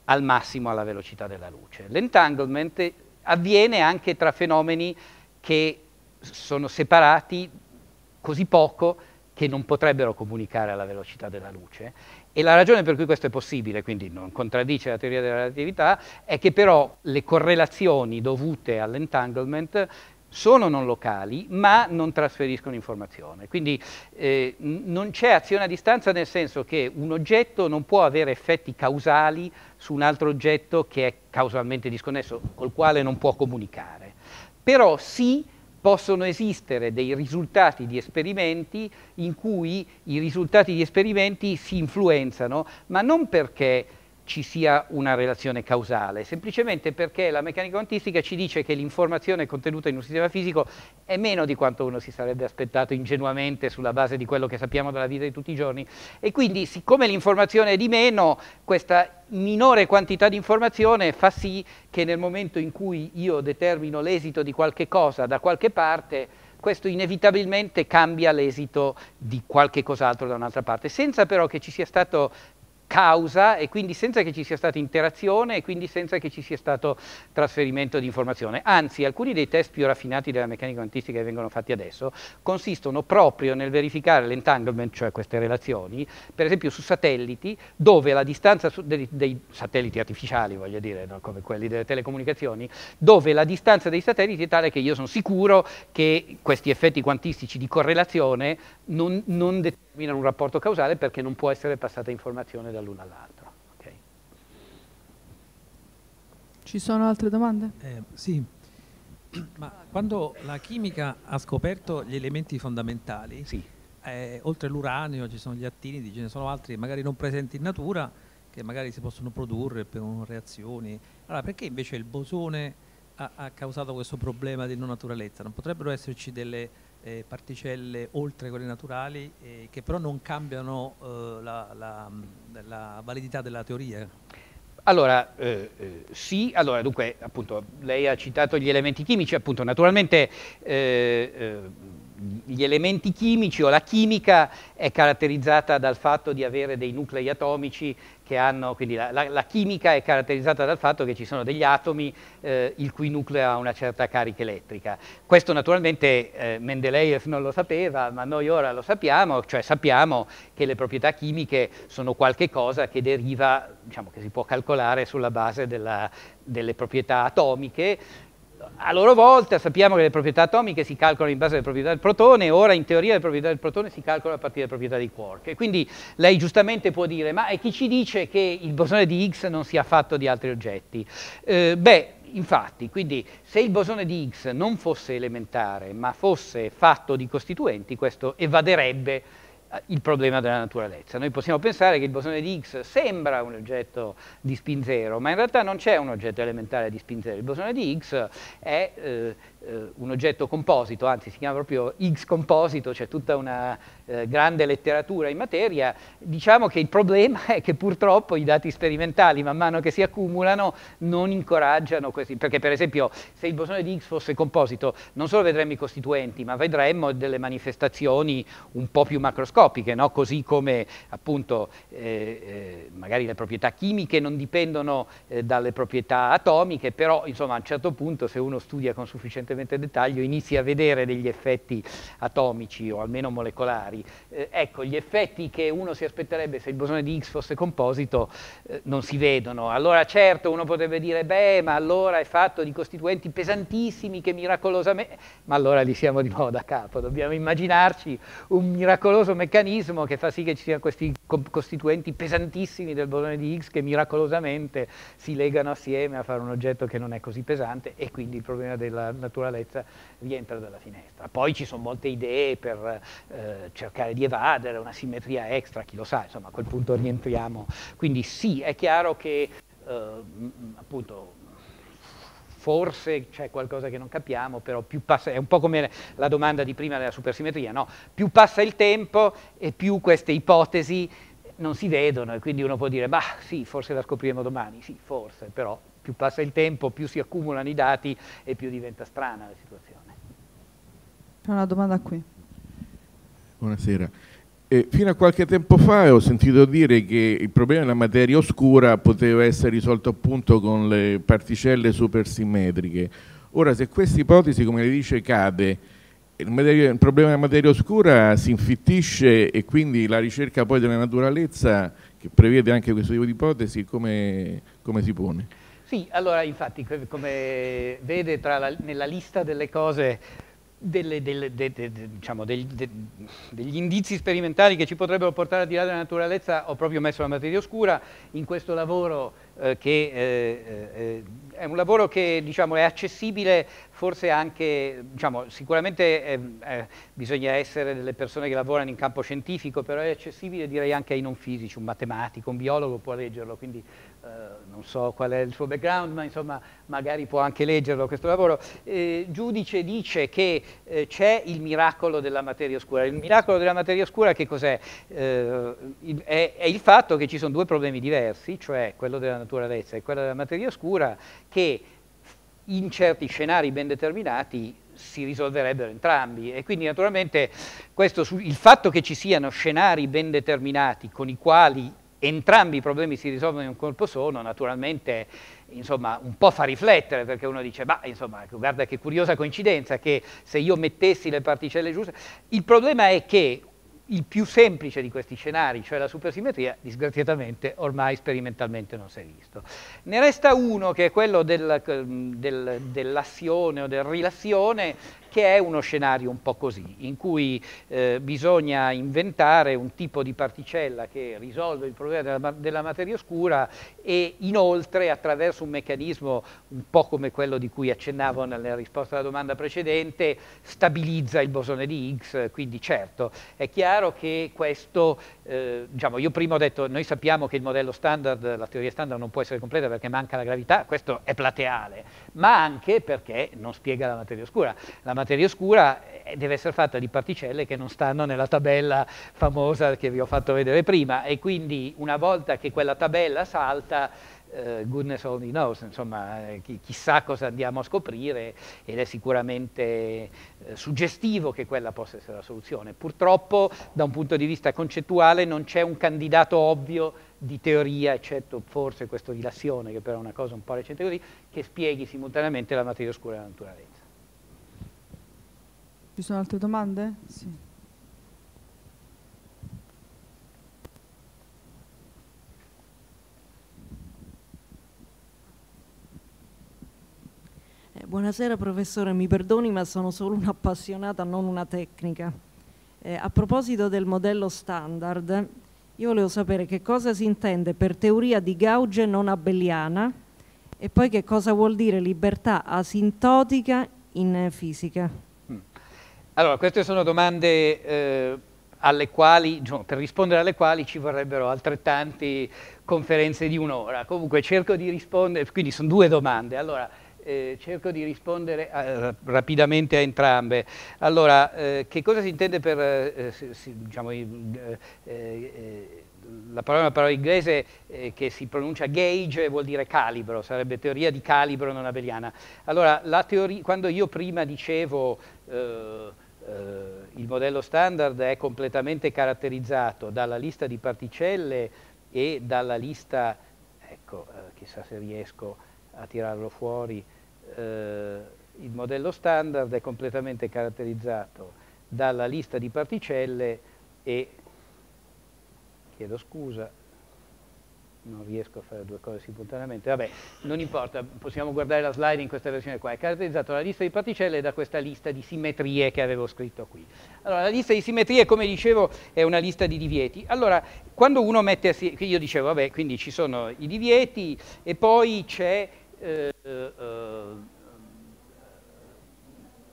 al massimo alla velocità della luce. L'entanglement avviene anche tra fenomeni che sono separati così poco che non potrebbero comunicare alla velocità della luce e la ragione per cui questo è possibile, quindi non contraddice la teoria della relatività, è che però le correlazioni dovute all'entanglement sono non locali, ma non trasferiscono informazione. Quindi eh, non c'è azione a distanza nel senso che un oggetto non può avere effetti causali su un altro oggetto che è causalmente disconnesso, col quale non può comunicare. Però sì possono esistere dei risultati di esperimenti in cui i risultati di esperimenti si influenzano, ma non perché ci sia una relazione causale, semplicemente perché la meccanica quantistica ci dice che l'informazione contenuta in un sistema fisico è meno di quanto uno si sarebbe aspettato ingenuamente sulla base di quello che sappiamo dalla vita di tutti i giorni e quindi siccome l'informazione è di meno, questa minore quantità di informazione fa sì che nel momento in cui io determino l'esito di qualche cosa da qualche parte, questo inevitabilmente cambia l'esito di qualche cos'altro da un'altra parte, senza però che ci sia stato causa e quindi senza che ci sia stata interazione e quindi senza che ci sia stato trasferimento di informazione. Anzi, alcuni dei test più raffinati della meccanica quantistica che vengono fatti adesso consistono proprio nel verificare l'entanglement, cioè queste relazioni, per esempio su satelliti dove la distanza dei, dei, satelliti artificiali, voglio dire, no? come quelli delle telecomunicazioni, dove la distanza dei satelliti è tale che io sono sicuro che questi effetti quantistici di correlazione non, non determinano determinano un rapporto causale perché non può essere passata informazione dall'uno all'altro. Okay. Ci sono altre domande? Eh, sì, ma quando la chimica ha scoperto gli elementi fondamentali, sì. eh, oltre all'uranio ci sono gli attini, ce ne sono altri magari non presenti in natura, che magari si possono produrre per reazioni. Allora, perché invece il bosone ha, ha causato questo problema di non naturalezza? Non potrebbero esserci delle eh, particelle oltre quelle naturali eh, che però non cambiano eh, la, la, la, validità della teoria? Allora, eh, eh, sì, allora, dunque, appunto, lei ha citato gli elementi chimici, appunto, naturalmente eh, gli elementi chimici o la chimica è caratterizzata dal fatto di avere dei nuclei atomici che hanno, quindi la, la, la chimica è caratterizzata dal fatto che ci sono degli atomi eh, il cui nucleo ha una certa carica elettrica. Questo naturalmente eh, Mendeleev non lo sapeva, ma noi ora lo sappiamo, cioè sappiamo che le proprietà chimiche sono qualche cosa che deriva, diciamo che si può calcolare sulla base della, delle proprietà atomiche, a loro volta sappiamo che le proprietà atomiche si calcolano in base alle proprietà del protone, ora in teoria le proprietà del protone si calcolano a partire dalle proprietà di quark. E quindi lei giustamente può dire, ma chi ci dice che il bosone di Higgs non sia fatto di altri oggetti? Eh, beh, infatti, quindi se il bosone di Higgs non fosse elementare, ma fosse fatto di costituenti, questo evaderebbe eh, il problema della naturalezza. Noi possiamo pensare che il bosone di Higgs sembra un oggetto di spin zero, ma in realtà non c'è un oggetto elementare di spin zero. Il bosone di Higgs è eh, eh un oggetto composito, anzi si chiama proprio Higgs composito, c'è cioè tutta una eh, grande letteratura in materia. Diciamo che il problema è che purtroppo i dati sperimentali man mano che si accumulano non incoraggiano questi, perché per esempio se il bosone di Higgs fosse composito non solo vedremmo i costituenti, ma vedremmo delle manifestazioni un po' più macroscopiche, macroscopiche, no? così come appunto eh, eh, magari le proprietà chimiche non dipendono eh, dalle proprietà atomiche, però insomma a un certo punto se uno studia con sufficientemente dettaglio inizia a vedere degli effetti atomici o almeno molecolari. Eh, ecco, gli effetti che uno si aspetterebbe se il bosone di X fosse composito eh, non si vedono. Allora certo uno potrebbe dire beh ma allora è fatto di costituenti pesantissimi che miracolosamente, ma allora li siamo di nuovo da capo, dobbiamo immaginarci un miracoloso meccanismo meccanismo che fa sì che ci siano questi costituenti pesantissimi del bosone di Higgs che miracolosamente si legano assieme a fare un oggetto che non è così pesante e quindi il problema della naturalezza rientra dalla finestra. Poi ci sono molte idee per eh, cercare di evadere, una simmetria extra, chi lo sa, insomma a quel punto rientriamo. Quindi sì, è chiaro che eh, appunto forse c'è qualcosa che non capiamo, però più passa, è un po' come la domanda di prima della supersimmetria, no? più passa il tempo e più queste ipotesi non si vedono e quindi uno può dire, bah sì, forse la scopriremo domani, sì, forse, però più passa il tempo, più si accumulano i dati e più diventa strana la situazione. C'è una domanda qui. Buonasera. E fino a qualche tempo fa ho sentito dire che il problema della materia oscura poteva essere risolto appunto con le particelle supersimmetriche. Ora, se questa ipotesi, come le dice, cade, il, materia, il, problema della materia oscura si infittisce e quindi la ricerca poi della naturalezza, che prevede anche questo tipo di ipotesi, come, come si pone? Sì, allora infatti, come vede la, nella lista delle cose delle, delle, de, de, de, diciamo, degli indizi sperimentali che ci potrebbero portare al di là della naturalezza ho proprio messo la materia oscura in questo lavoro eh, che eh, eh, è un lavoro che diciamo, è accessibile forse anche, diciamo, sicuramente ehm, eh, bisogna essere delle persone che lavorano in campo scientifico, però è accessibile direi anche ai non fisici, un matematico, un biologo può leggerlo, quindi eh, non so qual è il suo background, ma insomma magari può anche leggerlo questo lavoro, eh, Giudice dice che eh, c'è il miracolo della materia oscura. Il miracolo della materia oscura che cos'è? Eh, è, è, il fatto che ci sono due problemi diversi, cioè quello della naturalezza e quello della materia oscura, che in certi scenari ben determinati si risolverebbero entrambi e quindi naturalmente questo, il fatto che ci siano scenari ben determinati con i quali entrambi i problemi si risolvono in un colpo solo, naturalmente insomma, un po' fa riflettere perché uno dice, ma insomma, guarda che curiosa coincidenza che se io mettessi le particelle giuste, il problema è che il più semplice di questi scenari, cioè la supersimmetria, disgraziatamente ormai sperimentalmente non si è visto. Ne resta uno che è quello del, del, dell'assione o del rilassione, che è uno scenario un po' così, in cui eh, bisogna inventare un tipo di particella che risolve il problema della, della materia oscura e inoltre attraverso un meccanismo un po' come quello di cui accennavo nella risposta alla domanda precedente, stabilizza il bosone di Higgs, quindi certo, è chiaro che questo, eh, diciamo, io prima ho detto, noi sappiamo che il modello standard, la teoria standard non può essere completa perché manca la gravità, questo è plateale, ma anche perché non spiega la materia oscura. La materia oscura eh, deve essere fatta di particelle che non stanno nella tabella famosa che vi ho fatto vedere prima e quindi una volta che quella tabella salta, eh, goodness only knows, insomma eh, chi, chissà cosa andiamo a scoprire ed è sicuramente eh, suggestivo che quella possa essere la soluzione. Purtroppo da un punto di vista concettuale non c'è un candidato ovvio di teoria, eccetto forse questo di Lassione, che però è una cosa un po' recente così, che spieghi simultaneamente la materia oscura e la naturalezza. Ci sono altre domande? Sì. Eh, buonasera professore, mi perdoni ma sono solo un'appassionata, non una tecnica. Eh, a proposito del modello standard, io volevo sapere che cosa si intende per teoria di gauge non abeliana e poi che cosa vuol dire libertà asintotica in fisica. Mm. Allora, queste sono domande eh, alle quali, per rispondere alle quali ci vorrebbero altrettanti conferenze di un'ora. Comunque cerco di rispondere, quindi sono due domande. Allora, eh, cerco di rispondere a, eh, rapidamente a entrambe. Allora, eh, che cosa si intende per, eh, eh si, diciamo, eh, la parola una parola inglese eh, che si pronuncia gauge vuol dire calibro, sarebbe teoria di calibro non abeliana. Allora, teoria, quando io prima dicevo eh, eh, il modello standard è completamente caratterizzato dalla lista di particelle e dalla lista, ecco, chissà se riesco a tirarlo fuori, eh, il modello standard è completamente caratterizzato dalla lista di particelle e, chiedo scusa, non riesco a fare due cose simultaneamente, vabbè, non importa, possiamo guardare la slide in questa versione qua, è caratterizzato la lista di particelle da questa lista di simmetrie che avevo scritto qui. Allora, la lista di simmetrie, come dicevo, è una lista di divieti. Allora, quando uno mette, io dicevo, vabbè, quindi ci sono i divieti e poi c'è eh, eh,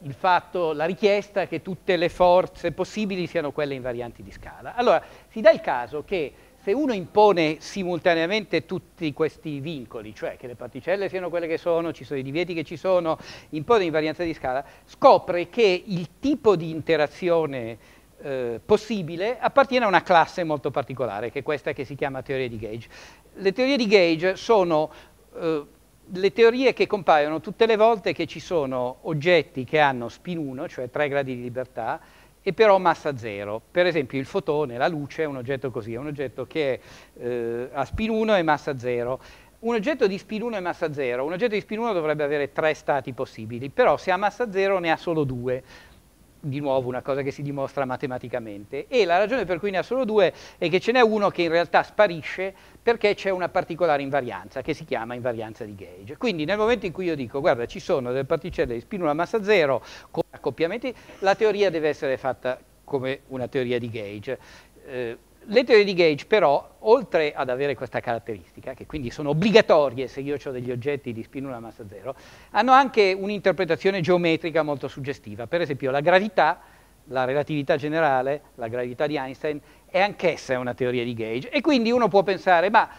fatto, la richiesta che tutte le forze possibili siano quelle in varianti di scala. Allora, si dà il caso che se uno impone simultaneamente tutti questi vincoli, cioè che le particelle siano quelle che sono, ci sono i divieti che ci sono, impone invarianza di scala, scopre che il tipo di interazione eh, possibile appartiene a una classe molto particolare, che è questa che si chiama teoria di gauge. Le teorie di gauge sono eh, le teorie che compaiono tutte le volte che ci sono oggetti che hanno spin 1, cioè 3 gradi di libertà, e però massa 0. Per esempio il fotone, la luce, è un oggetto così, è un oggetto che eh, ha spin 1 e massa 0. Un oggetto di spin 1 e massa 0, un oggetto di spin 1 dovrebbe avere tre stati possibili, però se ha massa 0 ne ha solo due di nuovo una cosa che si dimostra matematicamente e la ragione per cui ne ha solo due è che ce n'è uno che in realtà sparisce perché c'è una particolare invarianza che si chiama invarianza di gauge. Quindi nel momento in cui io dico guarda ci sono delle particelle di spinola a massa zero con accoppiamenti, la teoria deve essere fatta come una teoria di gauge. Eh, le teorie di gauge però, oltre ad avere questa caratteristica, che quindi sono obbligatorie se io ho degli oggetti di spinula massa zero, hanno anche un'interpretazione geometrica molto suggestiva. Per esempio la gravità, la relatività generale, la gravità di Einstein, è anch'essa una teoria di gauge e quindi uno può pensare, ma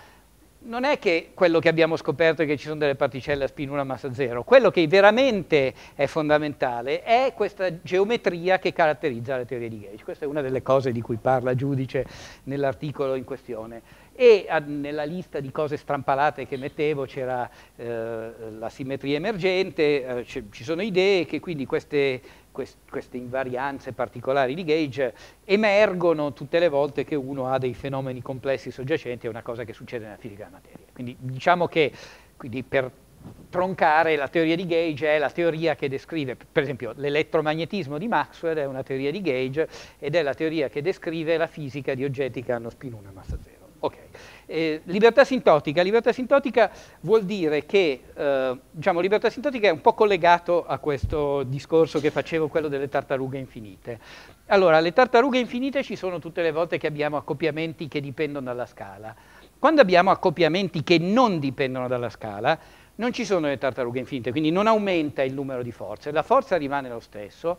non è che quello che abbiamo scoperto è che ci sono delle particelle a spin spinula massa zero, quello che veramente è fondamentale è questa geometria che caratterizza la teoria di Gage. Questa è una delle cose di cui parla Giudice nell'articolo in questione e a, nella lista di cose strampalate che mettevo c'era eh, la simmetria emergente, eh, ci sono idee che quindi queste, quest, queste invarianze particolari di gauge emergono tutte le volte che uno ha dei fenomeni complessi soggiacenti, è una cosa che succede nella fisica della materia. Quindi diciamo che quindi per troncare la teoria di gauge è la teoria che descrive, per esempio l'elettromagnetismo di Maxwell è una teoria di gauge ed è la teoria che descrive la fisica di oggetti che hanno spin 1 e massa 0. Ok. Eh, libertà sintotica. Libertà sintotica vuol dire che, eh, diciamo, libertà sintotica è un po' collegato a questo discorso che facevo, quello delle tartarughe infinite. Allora, le tartarughe infinite ci sono tutte le volte che abbiamo accoppiamenti che dipendono dalla scala. Quando abbiamo accoppiamenti che non dipendono dalla scala, non ci sono le tartarughe infinite, quindi non aumenta il numero di forze, la forza rimane lo stesso,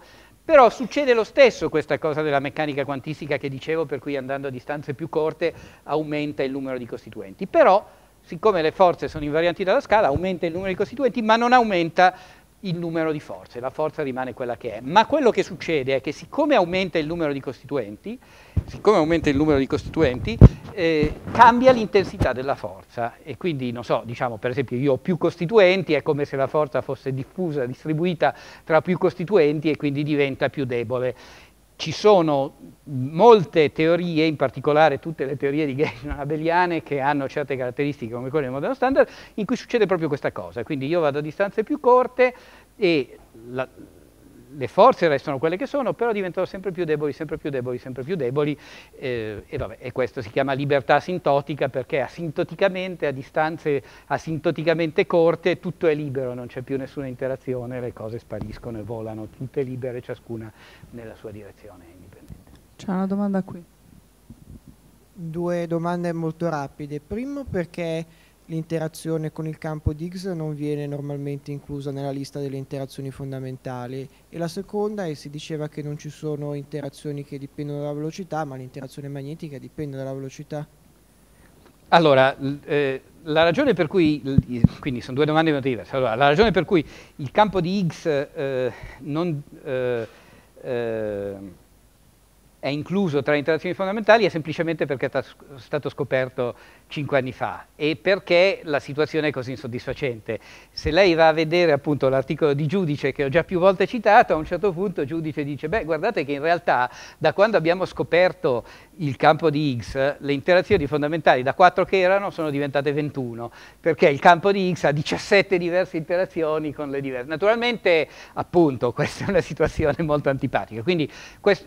però succede lo stesso questa cosa della meccanica quantistica che dicevo, per cui andando a distanze più corte aumenta il numero di costituenti. Però, siccome le forze sono invarianti dalla scala, aumenta il numero di costituenti, ma non aumenta il numero di forze, la forza rimane quella che è, ma quello che succede è che siccome aumenta il numero di costituenti, siccome aumenta il numero di costituenti, eh, cambia l'intensità della forza e quindi, non so, diciamo per esempio io ho più costituenti, è come se la forza fosse diffusa, distribuita tra più costituenti e quindi diventa più debole. Ci sono molte teorie, in particolare tutte le teorie di Gershon abeliane, che hanno certe caratteristiche come quelle del modello standard, in cui succede proprio questa cosa. Quindi io vado a distanze più corte e la, le forze restano quelle che sono, però diventano sempre più deboli, sempre più deboli, sempre più deboli eh, e, vabbè, e, questo si chiama libertà asintotica perché asintoticamente, a distanze asintoticamente corte, tutto è libero, non c'è più nessuna interazione, le cose spariscono e volano, tutte libere, ciascuna nella sua direzione indipendente. C'è una domanda qui. Due domande molto rapide. Primo perché l'interazione con il campo di Higgs non viene normalmente inclusa nella lista delle interazioni fondamentali e la seconda è si diceva che non ci sono interazioni che dipendono dalla velocità, ma l'interazione magnetica dipende dalla velocità. Allora, eh, la ragione per cui, quindi sono due domande molto diverse, allora, la ragione per cui il campo di Higgs eh, non, eh, eh è incluso tra le interazioni fondamentali è semplicemente perché è stato scoperto cinque anni fa e perché la situazione è così insoddisfacente. Se lei va a vedere appunto l'articolo di giudice che ho già più volte citato, a un certo punto il giudice dice, beh guardate che in realtà da quando abbiamo scoperto il campo di Higgs, le interazioni fondamentali da 4 che erano sono diventate 21, perché il campo di Higgs ha 17 diverse interazioni con le diverse. Naturalmente appunto questa è una situazione molto antipatica, quindi,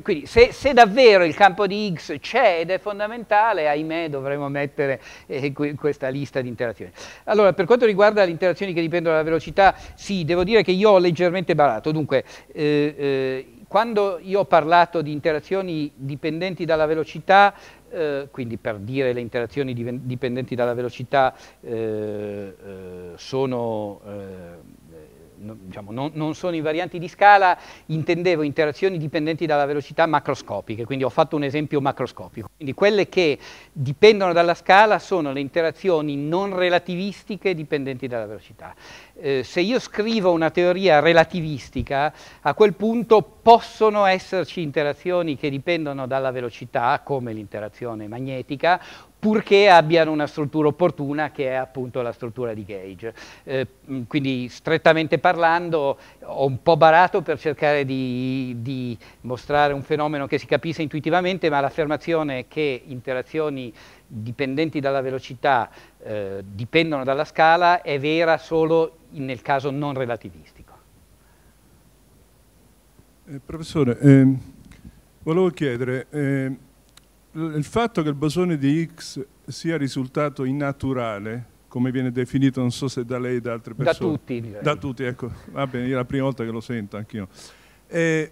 quindi se, se davvero il campo di Higgs c'è ed è fondamentale, ahimè dovremmo mettere eh, questa lista di interazioni. Allora, per quanto riguarda le interazioni che dipendono dalla velocità, sì, devo dire che io ho leggermente barato. Dunque, eh, eh quando io ho parlato di interazioni dipendenti dalla velocità, eh, quindi per dire le interazioni dipendenti dalla velocità eh, eh, sono eh, diciamo, non, non, sono invarianti di scala, intendevo interazioni dipendenti dalla velocità macroscopiche, quindi ho fatto un esempio macroscopico. Quindi quelle che dipendono dalla scala sono le interazioni non relativistiche dipendenti dalla velocità. Eh, se io scrivo una teoria relativistica, a quel punto possono esserci interazioni che dipendono dalla velocità, come l'interazione magnetica, purché abbiano una struttura opportuna che è appunto la struttura di gauge. Eh, mm, quindi strettamente parlando ho un po' barato per cercare di, di mostrare un fenomeno che si capisse intuitivamente, ma l'affermazione che interazioni dipendenti dalla velocità eh, dipendono dalla scala è vera solo nel caso non relativistico. Eh, professore, ehm, volevo chiedere... Ehm, il fatto che il bosone di Higgs sia risultato innaturale, come viene definito, non so se da lei e da altre persone. Da tutti. Direi. Da tutti, ecco, va bene, è la prima volta che lo sento anch'io. Eh,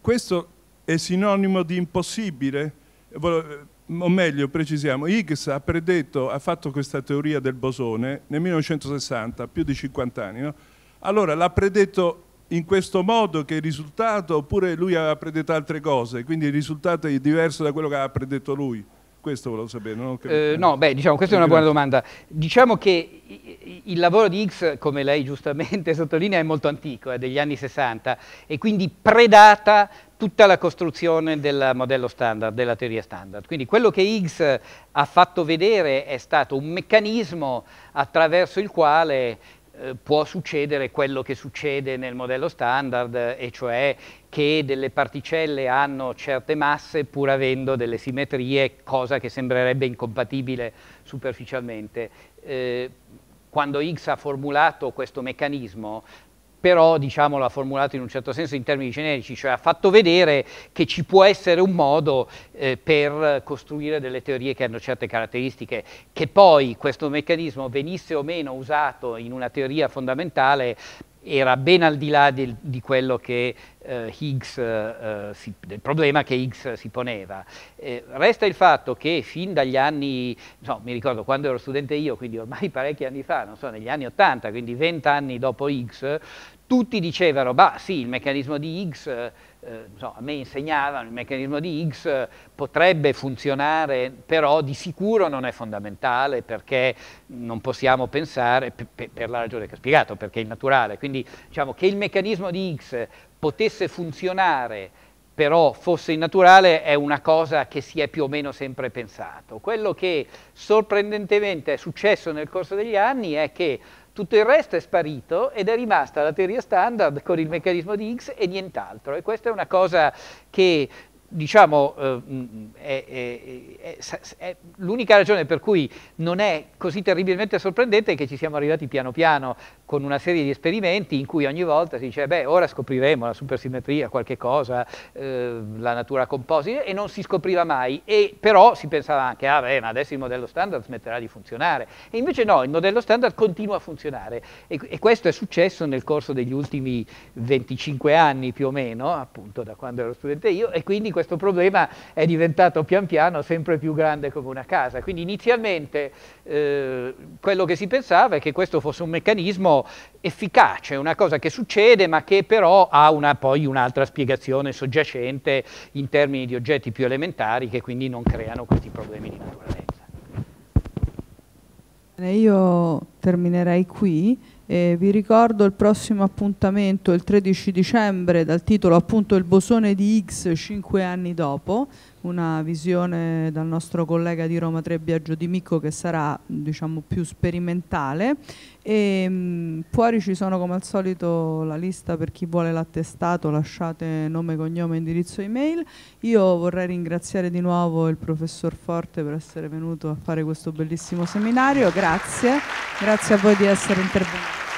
questo è sinonimo di impossibile? O meglio, precisiamo, Higgs ha predetto, ha fatto questa teoria del bosone nel 1960, più di 50 anni, no? Allora l'ha predetto in questo modo che il risultato, oppure lui aveva predetto altre cose, quindi il risultato è diverso da quello che aveva predetto lui? Questo volevo sapere. No? Eh, no, beh, diciamo, questa è una buona domanda. Diciamo che il lavoro di Higgs, come lei giustamente sottolinea, è molto antico, è degli anni 60 e quindi predata tutta la costruzione del modello standard, della teoria standard. Quindi quello che Higgs ha fatto vedere è stato un meccanismo attraverso il quale eh, può succedere quello che succede nel modello standard, eh, e cioè che delle particelle hanno certe masse pur avendo delle simmetrie, cosa che sembrerebbe incompatibile superficialmente. Eh, quando Higgs ha formulato questo meccanismo però diciamo, l'ha formulato in un certo senso in termini generici, cioè ha fatto vedere che ci può essere un modo eh, per costruire delle teorie che hanno certe caratteristiche, che poi questo meccanismo venisse o meno usato in una teoria fondamentale era ben al di là del, di quello che, eh, Higgs, eh, si, del problema che Higgs si poneva. Eh, resta il fatto che fin dagli anni, no, mi ricordo quando ero studente io, quindi ormai parecchi anni fa, non so, negli anni 80, quindi vent'anni dopo Higgs, tutti dicevano, bah sì, il meccanismo di Higgs, eh, eh a me insegnavano, il meccanismo di Higgs eh, potrebbe funzionare, però di sicuro non è fondamentale perché non possiamo pensare, per, per, la ragione che ho spiegato, perché è il naturale. Quindi diciamo che il meccanismo di Higgs potesse funzionare però fosse innaturale è una cosa che si è più o meno sempre pensato. Quello che sorprendentemente è successo nel corso degli anni è che tutto il resto è sparito ed è rimasta la teoria standard con il meccanismo di Higgs e nient'altro. E questa è una cosa che diciamo, eh, mm, mm, l'unica ragione per cui non è così terribilmente sorprendente è che ci siamo arrivati piano piano con una serie di esperimenti in cui ogni volta si dice, beh, ora scopriremo la supersimmetria, qualche cosa, eh, la natura composita, e non si scopriva mai. E però si pensava anche, ah beh, ma adesso il modello standard smetterà di funzionare. E invece no, il modello standard continua a funzionare. E, e questo è successo nel corso degli ultimi 25 anni più o meno, appunto da quando ero studente io, e quindi questo problema è diventato pian piano sempre più grande come una casa. Quindi inizialmente eh, quello che si pensava è che questo fosse un meccanismo efficace, una cosa che succede ma che però ha una, poi un'altra spiegazione soggiacente in termini di oggetti più elementari che quindi non creano questi problemi di naturalezza. Io terminerei qui. Eh, vi ricordo il prossimo appuntamento il 13 dicembre dal titolo appunto Il bosone di Higgs 5 anni dopo una visione dal nostro collega di Roma 3 Biagio Di Micco che sarà diciamo, più sperimentale e ehm, mh, fuori ci sono come al solito la lista per chi vuole l'attestato lasciate nome, cognome, indirizzo email io vorrei ringraziare di nuovo il professor Forte per essere venuto a fare questo bellissimo seminario grazie, grazie a voi di essere intervenuti